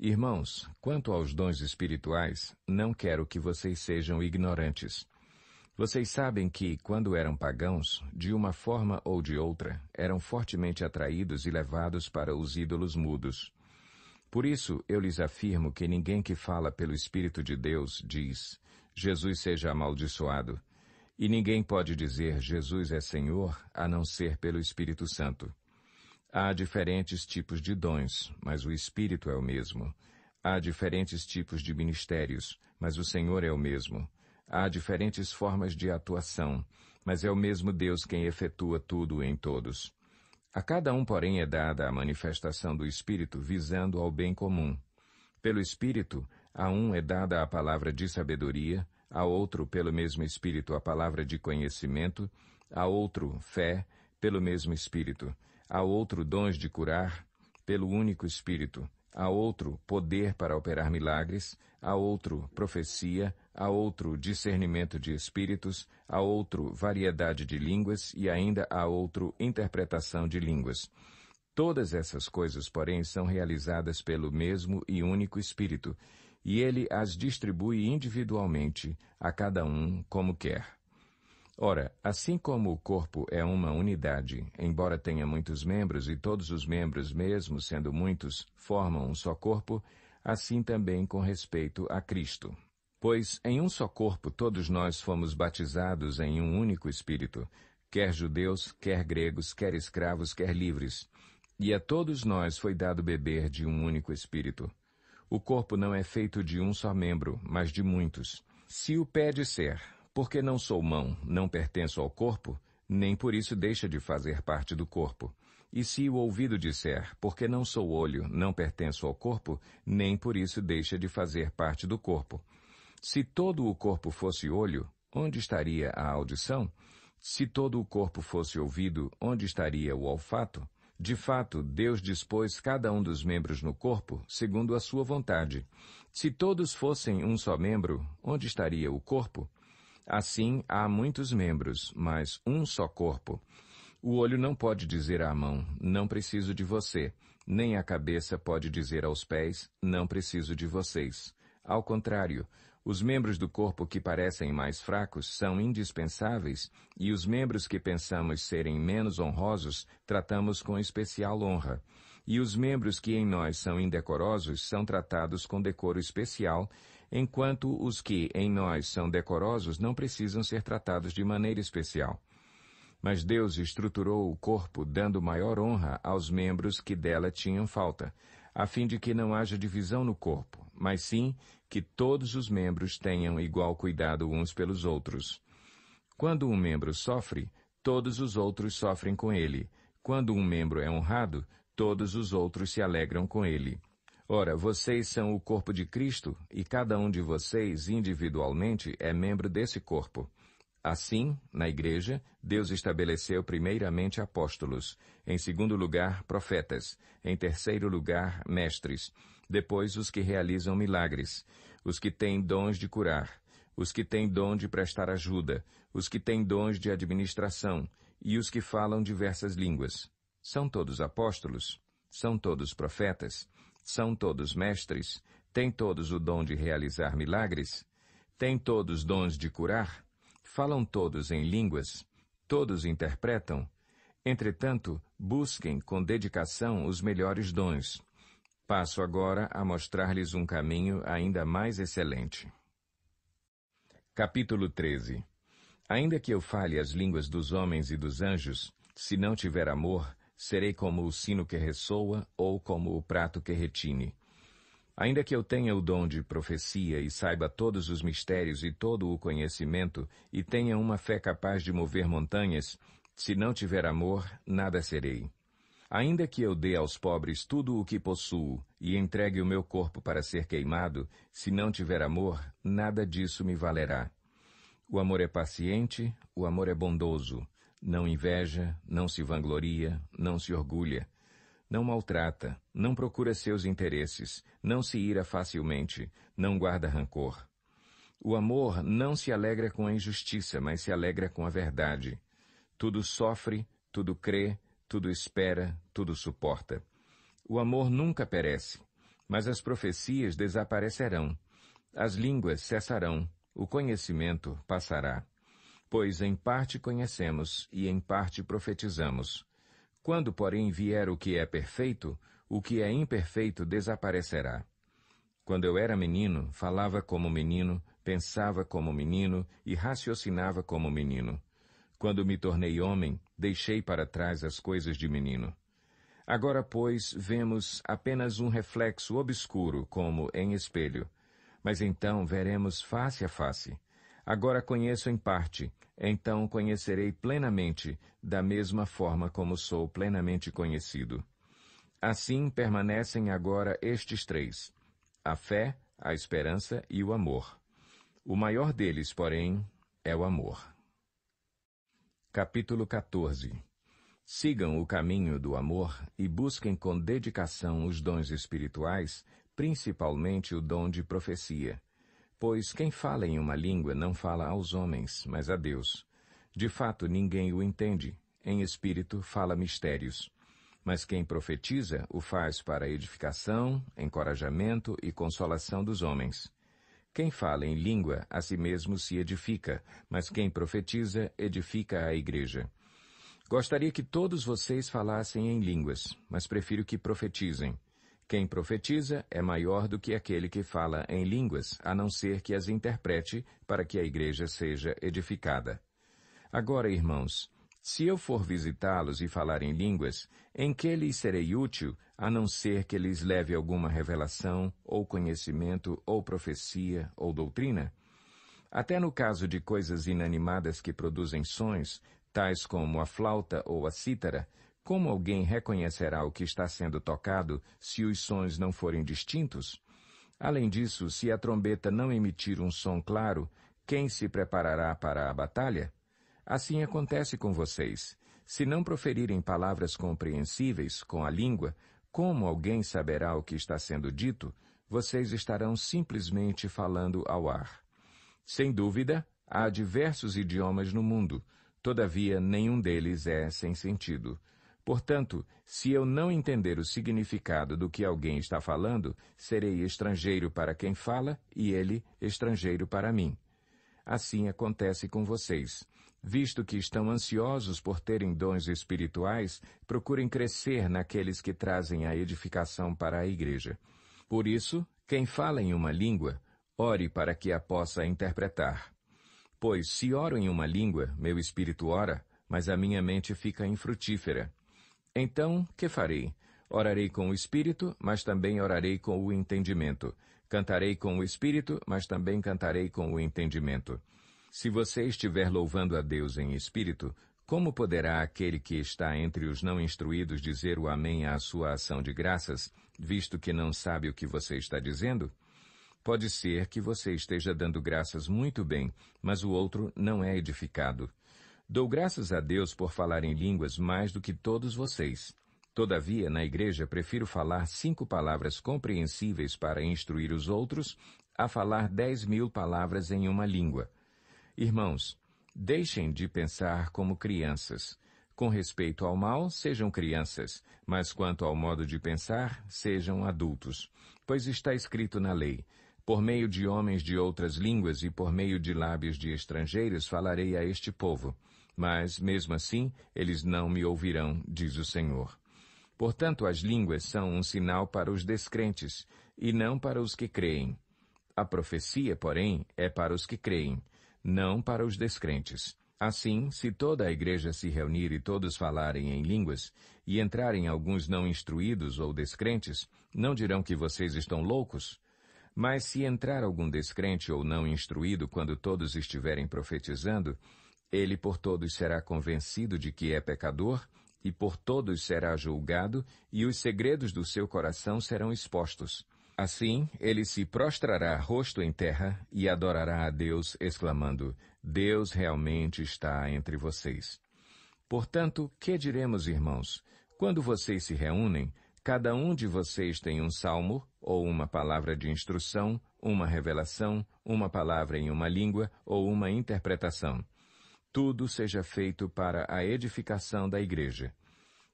Speaker 1: Irmãos, quanto aos dons espirituais, não quero que vocês sejam ignorantes. Vocês sabem que, quando eram pagãos, de uma forma ou de outra, eram fortemente atraídos e levados para os ídolos mudos. Por isso, eu lhes afirmo que ninguém que fala pelo Espírito de Deus diz, Jesus seja amaldiçoado. E ninguém pode dizer Jesus é Senhor a não ser pelo Espírito Santo. Há diferentes tipos de dons, mas o Espírito é o mesmo. Há diferentes tipos de ministérios, mas o Senhor é o mesmo. Há diferentes formas de atuação, mas é o mesmo Deus quem efetua tudo em todos. A cada um, porém, é dada a manifestação do Espírito visando ao bem comum. Pelo Espírito, a um é dada a palavra de sabedoria, a outro, pelo mesmo Espírito, a palavra de conhecimento, a outro, fé, pelo mesmo Espírito, a outro, dons de curar, pelo único Espírito, a outro, poder para operar milagres, a outro, profecia, a outro discernimento de espíritos, a outro variedade de línguas e ainda a outro interpretação de línguas. Todas essas coisas, porém, são realizadas pelo mesmo e único Espírito, e ele as distribui individualmente a cada um como quer. Ora, assim como o corpo é uma unidade, embora tenha muitos membros e todos os membros, mesmo sendo muitos, formam um só corpo, assim também com respeito a Cristo. Pois em um só corpo todos nós fomos batizados em um único Espírito, quer judeus, quer gregos, quer escravos, quer livres. E a todos nós foi dado beber de um único Espírito. O corpo não é feito de um só membro, mas de muitos. Se o pé disser, porque não sou mão, não pertenço ao corpo, nem por isso deixa de fazer parte do corpo. E se o ouvido disser, porque não sou olho, não pertenço ao corpo, nem por isso deixa de fazer parte do corpo. Se todo o corpo fosse olho, onde estaria a audição? Se todo o corpo fosse ouvido, onde estaria o olfato? De fato, Deus dispôs cada um dos membros no corpo segundo a sua vontade. Se todos fossem um só membro, onde estaria o corpo? Assim, há muitos membros, mas um só corpo. O olho não pode dizer à mão, não preciso de você, nem a cabeça pode dizer aos pés, não preciso de vocês. Ao contrário, os membros do corpo que parecem mais fracos são indispensáveis e os membros que pensamos serem menos honrosos tratamos com especial honra. E os membros que em nós são indecorosos são tratados com decoro especial, enquanto os que em nós são decorosos não precisam ser tratados de maneira especial. Mas Deus estruturou o corpo dando maior honra aos membros que dela tinham falta, a fim de que não haja divisão no corpo, mas sim que todos os membros tenham igual cuidado uns pelos outros. Quando um membro sofre, todos os outros sofrem com ele. Quando um membro é honrado, todos os outros se alegram com ele. Ora, vocês são o corpo de Cristo, e cada um de vocês, individualmente, é membro desse corpo. Assim, na igreja, Deus estabeleceu primeiramente apóstolos, em segundo lugar, profetas, em terceiro lugar, mestres, depois os que realizam milagres, os que têm dons de curar, os que têm dom de prestar ajuda, os que têm dons de administração e os que falam diversas línguas. São todos apóstolos? São todos profetas? São todos mestres? Têm todos o dom de realizar milagres? Têm todos dons de curar? Falam todos em línguas? Todos interpretam? Entretanto, busquem com dedicação os melhores dons Passo agora a mostrar-lhes um caminho ainda mais excelente. Capítulo 13 Ainda que eu fale as línguas dos homens e dos anjos, se não tiver amor, serei como o sino que ressoa ou como o prato que retine. Ainda que eu tenha o dom de profecia e saiba todos os mistérios e todo o conhecimento, e tenha uma fé capaz de mover montanhas, se não tiver amor, nada serei. Ainda que eu dê aos pobres tudo o que possuo e entregue o meu corpo para ser queimado, se não tiver amor, nada disso me valerá. O amor é paciente, o amor é bondoso, não inveja, não se vangloria, não se orgulha, não maltrata, não procura seus interesses, não se ira facilmente, não guarda rancor. O amor não se alegra com a injustiça, mas se alegra com a verdade. Tudo sofre, tudo crê, tudo espera, tudo suporta. O amor nunca perece, mas as profecias desaparecerão, as línguas cessarão, o conhecimento passará. Pois em parte conhecemos e em parte profetizamos. Quando, porém, vier o que é perfeito, o que é imperfeito desaparecerá. Quando eu era menino, falava como menino, pensava como menino e raciocinava como menino. Quando me tornei homem, deixei para trás as coisas de menino. Agora, pois, vemos apenas um reflexo obscuro, como em espelho. Mas então veremos face a face. Agora conheço em parte, então conhecerei plenamente, da mesma forma como sou plenamente conhecido. Assim permanecem agora estes três: a fé, a esperança e o amor. O maior deles, porém, é o amor. Capítulo 14 Sigam o caminho do amor e busquem com dedicação os dons espirituais, principalmente o dom de profecia. Pois quem fala em uma língua não fala aos homens, mas a Deus. De fato, ninguém o entende. Em espírito, fala mistérios. Mas quem profetiza o faz para edificação, encorajamento e consolação dos homens. Quem fala em língua a si mesmo se edifica, mas quem profetiza edifica a igreja. Gostaria que todos vocês falassem em línguas, mas prefiro que profetizem. Quem profetiza é maior do que aquele que fala em línguas, a não ser que as interprete para que a igreja seja edificada. Agora, irmãos, se eu for visitá-los e falar em línguas, em que lhes serei útil, a não ser que lhes leve alguma revelação, ou conhecimento, ou profecia, ou doutrina? Até no caso de coisas inanimadas que produzem sons, tais como a flauta ou a cítara, como alguém reconhecerá o que está sendo tocado se os sons não forem distintos? Além disso, se a trombeta não emitir um som claro, quem se preparará para a batalha? Assim acontece com vocês. Se não proferirem palavras compreensíveis com a língua, como alguém saberá o que está sendo dito? Vocês estarão simplesmente falando ao ar. Sem dúvida, há diversos idiomas no mundo, todavia nenhum deles é sem sentido. Portanto, se eu não entender o significado do que alguém está falando, serei estrangeiro para quem fala e ele estrangeiro para mim. Assim acontece com vocês. Visto que estão ansiosos por terem dons espirituais, procurem crescer naqueles que trazem a edificação para a igreja. Por isso, quem fala em uma língua, ore para que a possa interpretar. Pois se oro em uma língua, meu espírito ora, mas a minha mente fica infrutífera. Então, que farei? Orarei com o espírito, mas também orarei com o entendimento. Cantarei com o espírito, mas também cantarei com o entendimento. Se você estiver louvando a Deus em espírito, como poderá aquele que está entre os não instruídos dizer o amém à sua ação de graças, visto que não sabe o que você está dizendo? Pode ser que você esteja dando graças muito bem, mas o outro não é edificado. Dou graças a Deus por falar em línguas mais do que todos vocês. Todavia, na igreja, prefiro falar cinco palavras compreensíveis para instruir os outros a falar dez mil palavras em uma língua. Irmãos, deixem de pensar como crianças. Com respeito ao mal, sejam crianças, mas quanto ao modo de pensar, sejam adultos. Pois está escrito na lei, por meio de homens de outras línguas e por meio de lábios de estrangeiros falarei a este povo. Mas, mesmo assim, eles não me ouvirão, diz o Senhor. Portanto, as línguas são um sinal para os descrentes, e não para os que creem. A profecia, porém, é para os que creem não para os descrentes. Assim, se toda a igreja se reunir e todos falarem em línguas, e entrarem alguns não instruídos ou descrentes, não dirão que vocês estão loucos? Mas se entrar algum descrente ou não instruído quando todos estiverem profetizando, ele por todos será convencido de que é pecador, e por todos será julgado, e os segredos do seu coração serão expostos. Assim, ele se prostrará rosto em terra e adorará a Deus, exclamando, Deus realmente está entre vocês. Portanto, que diremos, irmãos? Quando vocês se reúnem, cada um de vocês tem um salmo, ou uma palavra de instrução, uma revelação, uma palavra em uma língua, ou uma interpretação. Tudo seja feito para a edificação da igreja.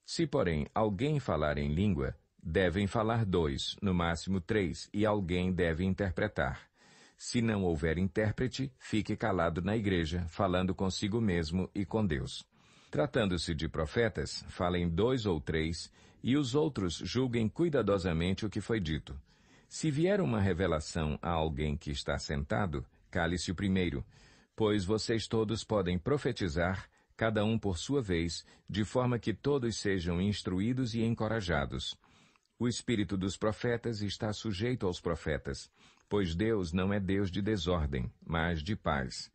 Speaker 1: Se, porém, alguém falar em língua, Devem falar dois, no máximo três, e alguém deve interpretar. Se não houver intérprete, fique calado na igreja, falando consigo mesmo e com Deus. Tratando-se de profetas, falem dois ou três, e os outros julguem cuidadosamente o que foi dito. Se vier uma revelação a alguém que está sentado, cale-se o primeiro, pois vocês todos podem profetizar, cada um por sua vez, de forma que todos sejam instruídos e encorajados. O espírito dos profetas está sujeito aos profetas, pois Deus não é Deus de desordem, mas de paz.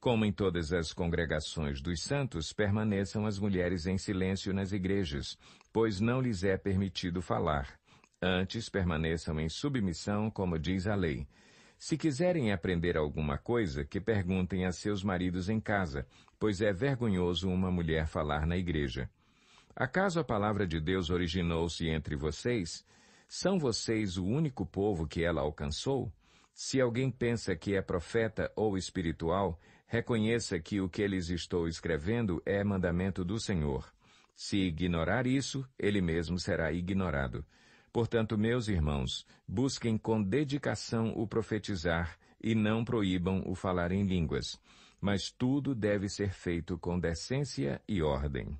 Speaker 1: Como em todas as congregações dos santos, permaneçam as mulheres em silêncio nas igrejas, pois não lhes é permitido falar. Antes permaneçam em submissão, como diz a lei. Se quiserem aprender alguma coisa, que perguntem a seus maridos em casa, pois é vergonhoso uma mulher falar na igreja. Acaso a palavra de Deus originou-se entre vocês? São vocês o único povo que ela alcançou? Se alguém pensa que é profeta ou espiritual, reconheça que o que lhes estou escrevendo é mandamento do Senhor. Se ignorar isso, ele mesmo será ignorado. Portanto, meus irmãos, busquem com dedicação o profetizar e não proíbam o falar em línguas. Mas tudo deve ser feito com decência e ordem.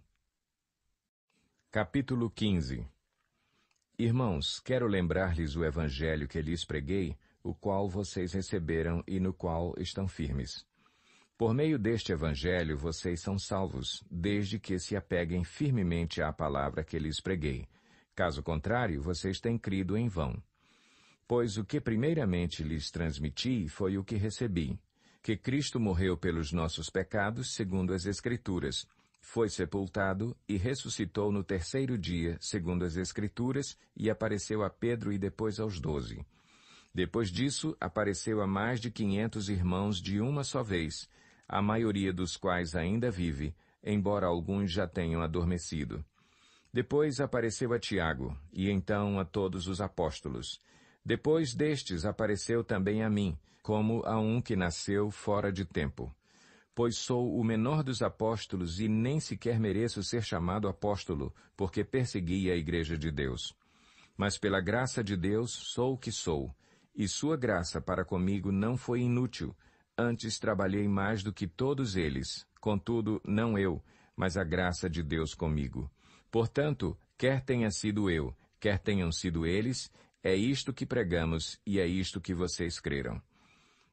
Speaker 1: Capítulo 15 Irmãos, quero lembrar-lhes o evangelho que lhes preguei, o qual vocês receberam e no qual estão firmes. Por meio deste evangelho vocês são salvos, desde que se apeguem firmemente à palavra que lhes preguei. Caso contrário, vocês têm crido em vão. Pois o que primeiramente lhes transmiti foi o que recebi, que Cristo morreu pelos nossos pecados, segundo as Escrituras, foi sepultado e ressuscitou no terceiro dia, segundo as Escrituras, e apareceu a Pedro e depois aos doze. Depois disso, apareceu a mais de quinhentos irmãos de uma só vez, a maioria dos quais ainda vive, embora alguns já tenham adormecido. Depois apareceu a Tiago, e então a todos os apóstolos. Depois destes apareceu também a mim, como a um que nasceu fora de tempo. Pois sou o menor dos apóstolos e nem sequer mereço ser chamado apóstolo, porque persegui a igreja de Deus. Mas pela graça de Deus sou o que sou, e sua graça para comigo não foi inútil, antes trabalhei mais do que todos eles, contudo, não eu, mas a graça de Deus comigo. Portanto, quer tenha sido eu, quer tenham sido eles, é isto que pregamos e é isto que vocês creram.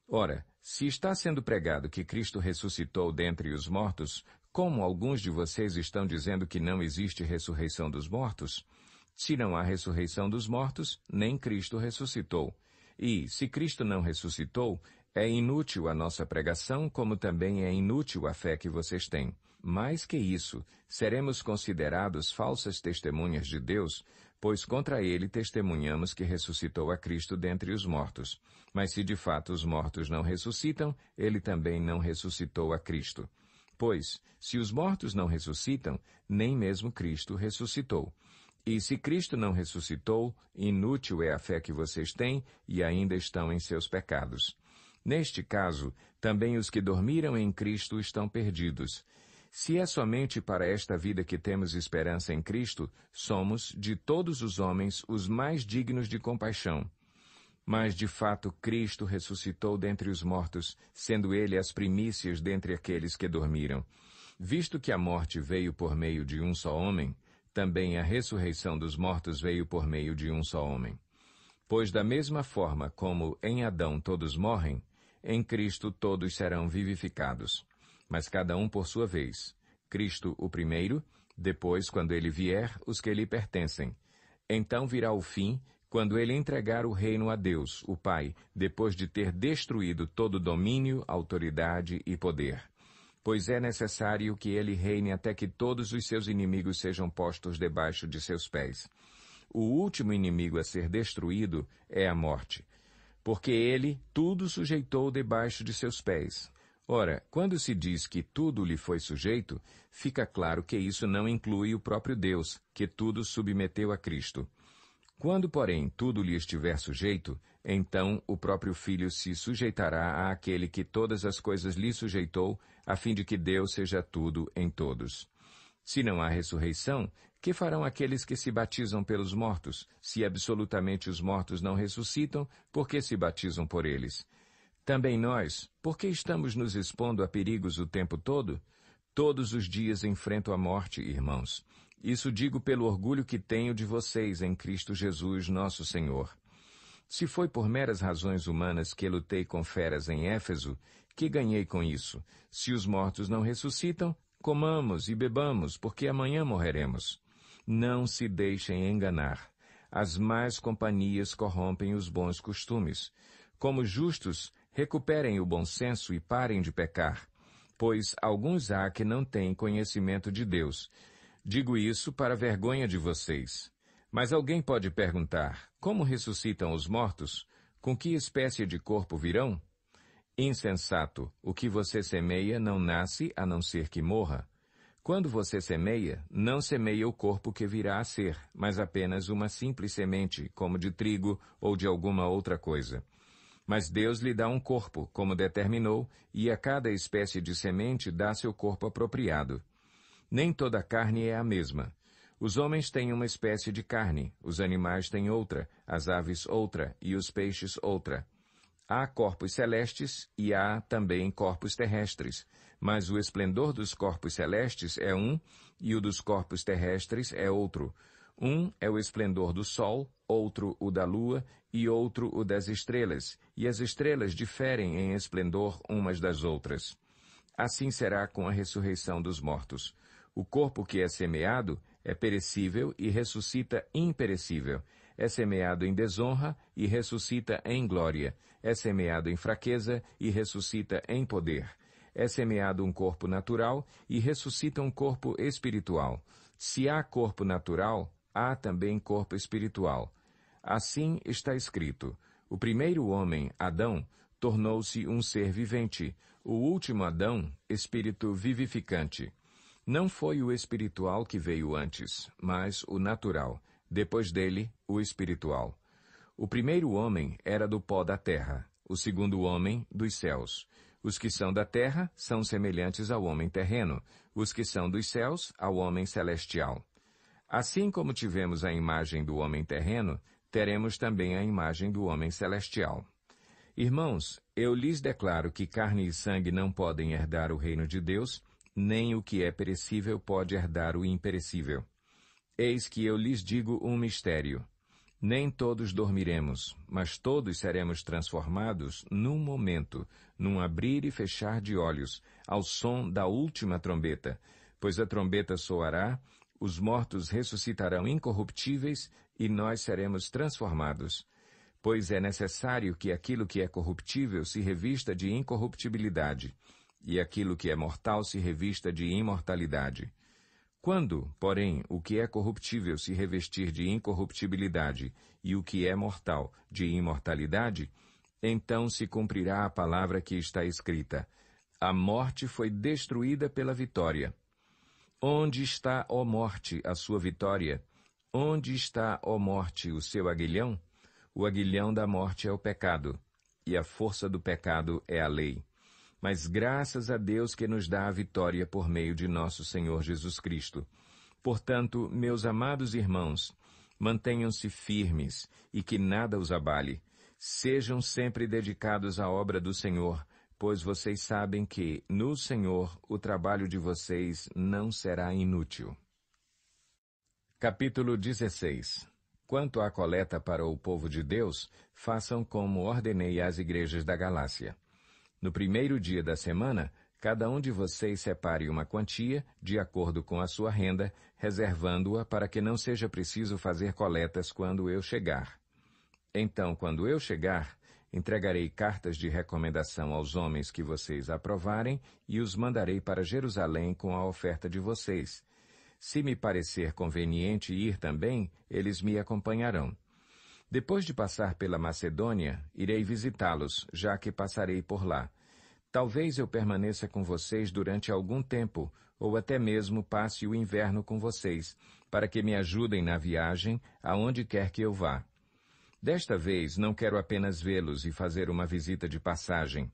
Speaker 1: Ora, se está sendo pregado que Cristo ressuscitou dentre os mortos, como alguns de vocês estão dizendo que não existe ressurreição dos mortos, se não há ressurreição dos mortos, nem Cristo ressuscitou. E, se Cristo não ressuscitou, é inútil a nossa pregação, como também é inútil a fé que vocês têm. Mais que isso, seremos considerados falsas testemunhas de Deus pois contra ele testemunhamos que ressuscitou a Cristo dentre os mortos. Mas se de fato os mortos não ressuscitam, ele também não ressuscitou a Cristo. Pois, se os mortos não ressuscitam, nem mesmo Cristo ressuscitou. E se Cristo não ressuscitou, inútil é a fé que vocês têm e ainda estão em seus pecados. Neste caso, também os que dormiram em Cristo estão perdidos. Se é somente para esta vida que temos esperança em Cristo, somos, de todos os homens, os mais dignos de compaixão. Mas de fato Cristo ressuscitou dentre os mortos, sendo ele as primícias dentre aqueles que dormiram. Visto que a morte veio por meio de um só homem, também a ressurreição dos mortos veio por meio de um só homem. Pois da mesma forma como em Adão todos morrem, em Cristo todos serão vivificados mas cada um por sua vez. Cristo o primeiro, depois, quando ele vier, os que lhe pertencem. Então virá o fim, quando ele entregar o reino a Deus, o Pai, depois de ter destruído todo domínio, autoridade e poder. Pois é necessário que ele reine até que todos os seus inimigos sejam postos debaixo de seus pés. O último inimigo a ser destruído é a morte. Porque ele tudo sujeitou debaixo de seus pés. Ora, quando se diz que tudo lhe foi sujeito, fica claro que isso não inclui o próprio Deus, que tudo submeteu a Cristo. Quando, porém, tudo lhe estiver sujeito, então o próprio Filho se sujeitará àquele que todas as coisas lhe sujeitou, a fim de que Deus seja tudo em todos. Se não há ressurreição, que farão aqueles que se batizam pelos mortos, se absolutamente os mortos não ressuscitam, por que se batizam por eles? Também nós, porque estamos nos expondo a perigos o tempo todo, todos os dias enfrento a morte, irmãos. Isso digo pelo orgulho que tenho de vocês em Cristo Jesus, nosso Senhor. Se foi por meras razões humanas que lutei com feras em Éfeso, que ganhei com isso? Se os mortos não ressuscitam, comamos e bebamos, porque amanhã morreremos. Não se deixem enganar. As más companhias corrompem os bons costumes. Como justos, Recuperem o bom senso e parem de pecar, pois alguns há que não têm conhecimento de Deus. Digo isso para vergonha de vocês. Mas alguém pode perguntar, como ressuscitam os mortos? Com que espécie de corpo virão? Insensato, o que você semeia não nasce a não ser que morra. Quando você semeia, não semeia o corpo que virá a ser, mas apenas uma simples semente, como de trigo ou de alguma outra coisa. Mas Deus lhe dá um corpo, como determinou, e a cada espécie de semente dá seu corpo apropriado. Nem toda carne é a mesma. Os homens têm uma espécie de carne, os animais têm outra, as aves outra e os peixes outra. Há corpos celestes e há também corpos terrestres, mas o esplendor dos corpos celestes é um e o dos corpos terrestres é outro, um é o esplendor do sol, outro o da lua e outro o das estrelas, e as estrelas diferem em esplendor umas das outras. Assim será com a ressurreição dos mortos. O corpo que é semeado é perecível e ressuscita imperecível. É semeado em desonra e ressuscita em glória. É semeado em fraqueza e ressuscita em poder. É semeado um corpo natural e ressuscita um corpo espiritual. Se há corpo natural, há também corpo espiritual. Assim está escrito, o primeiro homem, Adão, tornou-se um ser vivente, o último Adão, espírito vivificante. Não foi o espiritual que veio antes, mas o natural, depois dele, o espiritual. O primeiro homem era do pó da terra, o segundo homem, dos céus. Os que são da terra são semelhantes ao homem terreno, os que são dos céus, ao homem celestial. Assim como tivemos a imagem do homem terreno, teremos também a imagem do homem celestial. Irmãos, eu lhes declaro que carne e sangue não podem herdar o reino de Deus, nem o que é perecível pode herdar o imperecível. Eis que eu lhes digo um mistério. Nem todos dormiremos, mas todos seremos transformados num momento, num abrir e fechar de olhos, ao som da última trombeta, pois a trombeta soará os mortos ressuscitarão incorruptíveis e nós seremos transformados. Pois é necessário que aquilo que é corruptível se revista de incorruptibilidade, e aquilo que é mortal se revista de imortalidade. Quando, porém, o que é corruptível se revestir de incorruptibilidade e o que é mortal de imortalidade, então se cumprirá a palavra que está escrita: A morte foi destruída pela vitória. Onde está, ó morte, a sua vitória? Onde está, ó morte, o seu aguilhão? O aguilhão da morte é o pecado, e a força do pecado é a lei. Mas graças a Deus que nos dá a vitória por meio de nosso Senhor Jesus Cristo. Portanto, meus amados irmãos, mantenham-se firmes e que nada os abale. Sejam sempre dedicados à obra do Senhor, pois vocês sabem que, no Senhor, o trabalho de vocês não será inútil. Capítulo 16 Quanto à coleta para o povo de Deus, façam como ordenei às igrejas da Galácia. No primeiro dia da semana, cada um de vocês separe uma quantia, de acordo com a sua renda, reservando-a para que não seja preciso fazer coletas quando eu chegar. Então, quando eu chegar, Entregarei cartas de recomendação aos homens que vocês aprovarem e os mandarei para Jerusalém com a oferta de vocês. Se me parecer conveniente ir também, eles me acompanharão. Depois de passar pela Macedônia, irei visitá-los, já que passarei por lá. Talvez eu permaneça com vocês durante algum tempo, ou até mesmo passe o inverno com vocês, para que me ajudem na viagem, aonde quer que eu vá. Desta vez não quero apenas vê-los e fazer uma visita de passagem.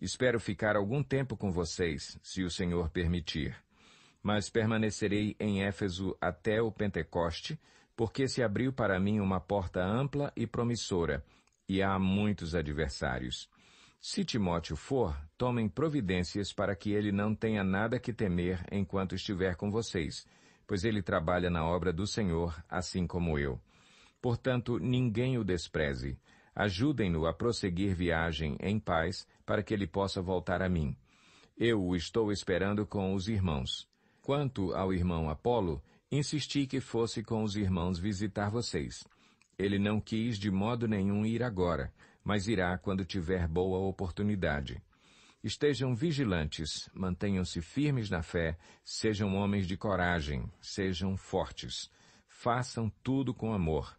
Speaker 1: Espero ficar algum tempo com vocês, se o Senhor permitir. Mas permanecerei em Éfeso até o Pentecoste, porque se abriu para mim uma porta ampla e promissora, e há muitos adversários. Se Timóteo for, tomem providências para que ele não tenha nada que temer enquanto estiver com vocês, pois ele trabalha na obra do Senhor, assim como eu. Portanto, ninguém o despreze. Ajudem-no a prosseguir viagem em paz, para que ele possa voltar a mim. Eu o estou esperando com os irmãos. Quanto ao irmão Apolo, insisti que fosse com os irmãos visitar vocês. Ele não quis de modo nenhum ir agora, mas irá quando tiver boa oportunidade. Estejam vigilantes, mantenham-se firmes na fé, sejam homens de coragem, sejam fortes. Façam tudo com amor.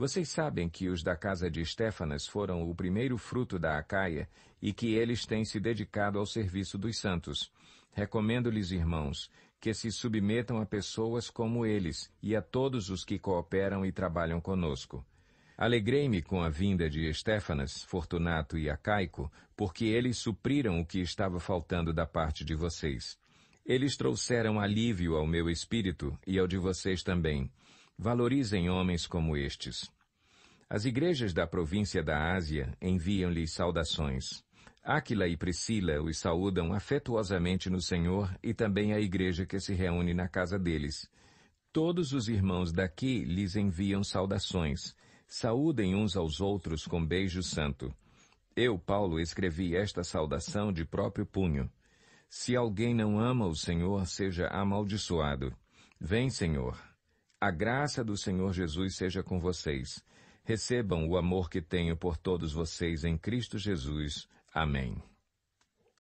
Speaker 1: Vocês sabem que os da casa de Estéfanas foram o primeiro fruto da Acaia e que eles têm se dedicado ao serviço dos santos. Recomendo-lhes, irmãos, que se submetam a pessoas como eles e a todos os que cooperam e trabalham conosco. Alegrei-me com a vinda de Estéfanas, Fortunato e Acaico, porque eles supriram o que estava faltando da parte de vocês. Eles trouxeram alívio ao meu espírito e ao de vocês também. Valorizem homens como estes. As igrejas da província da Ásia enviam-lhes saudações. Áquila e Priscila os saúdam afetuosamente no Senhor e também a igreja que se reúne na casa deles. Todos os irmãos daqui lhes enviam saudações. Saúdem uns aos outros com beijo santo. Eu, Paulo, escrevi esta saudação de próprio punho. Se alguém não ama o Senhor, seja amaldiçoado. Vem, Senhor, a graça do Senhor Jesus seja com vocês. Recebam o amor que tenho por todos vocês em Cristo Jesus. Amém.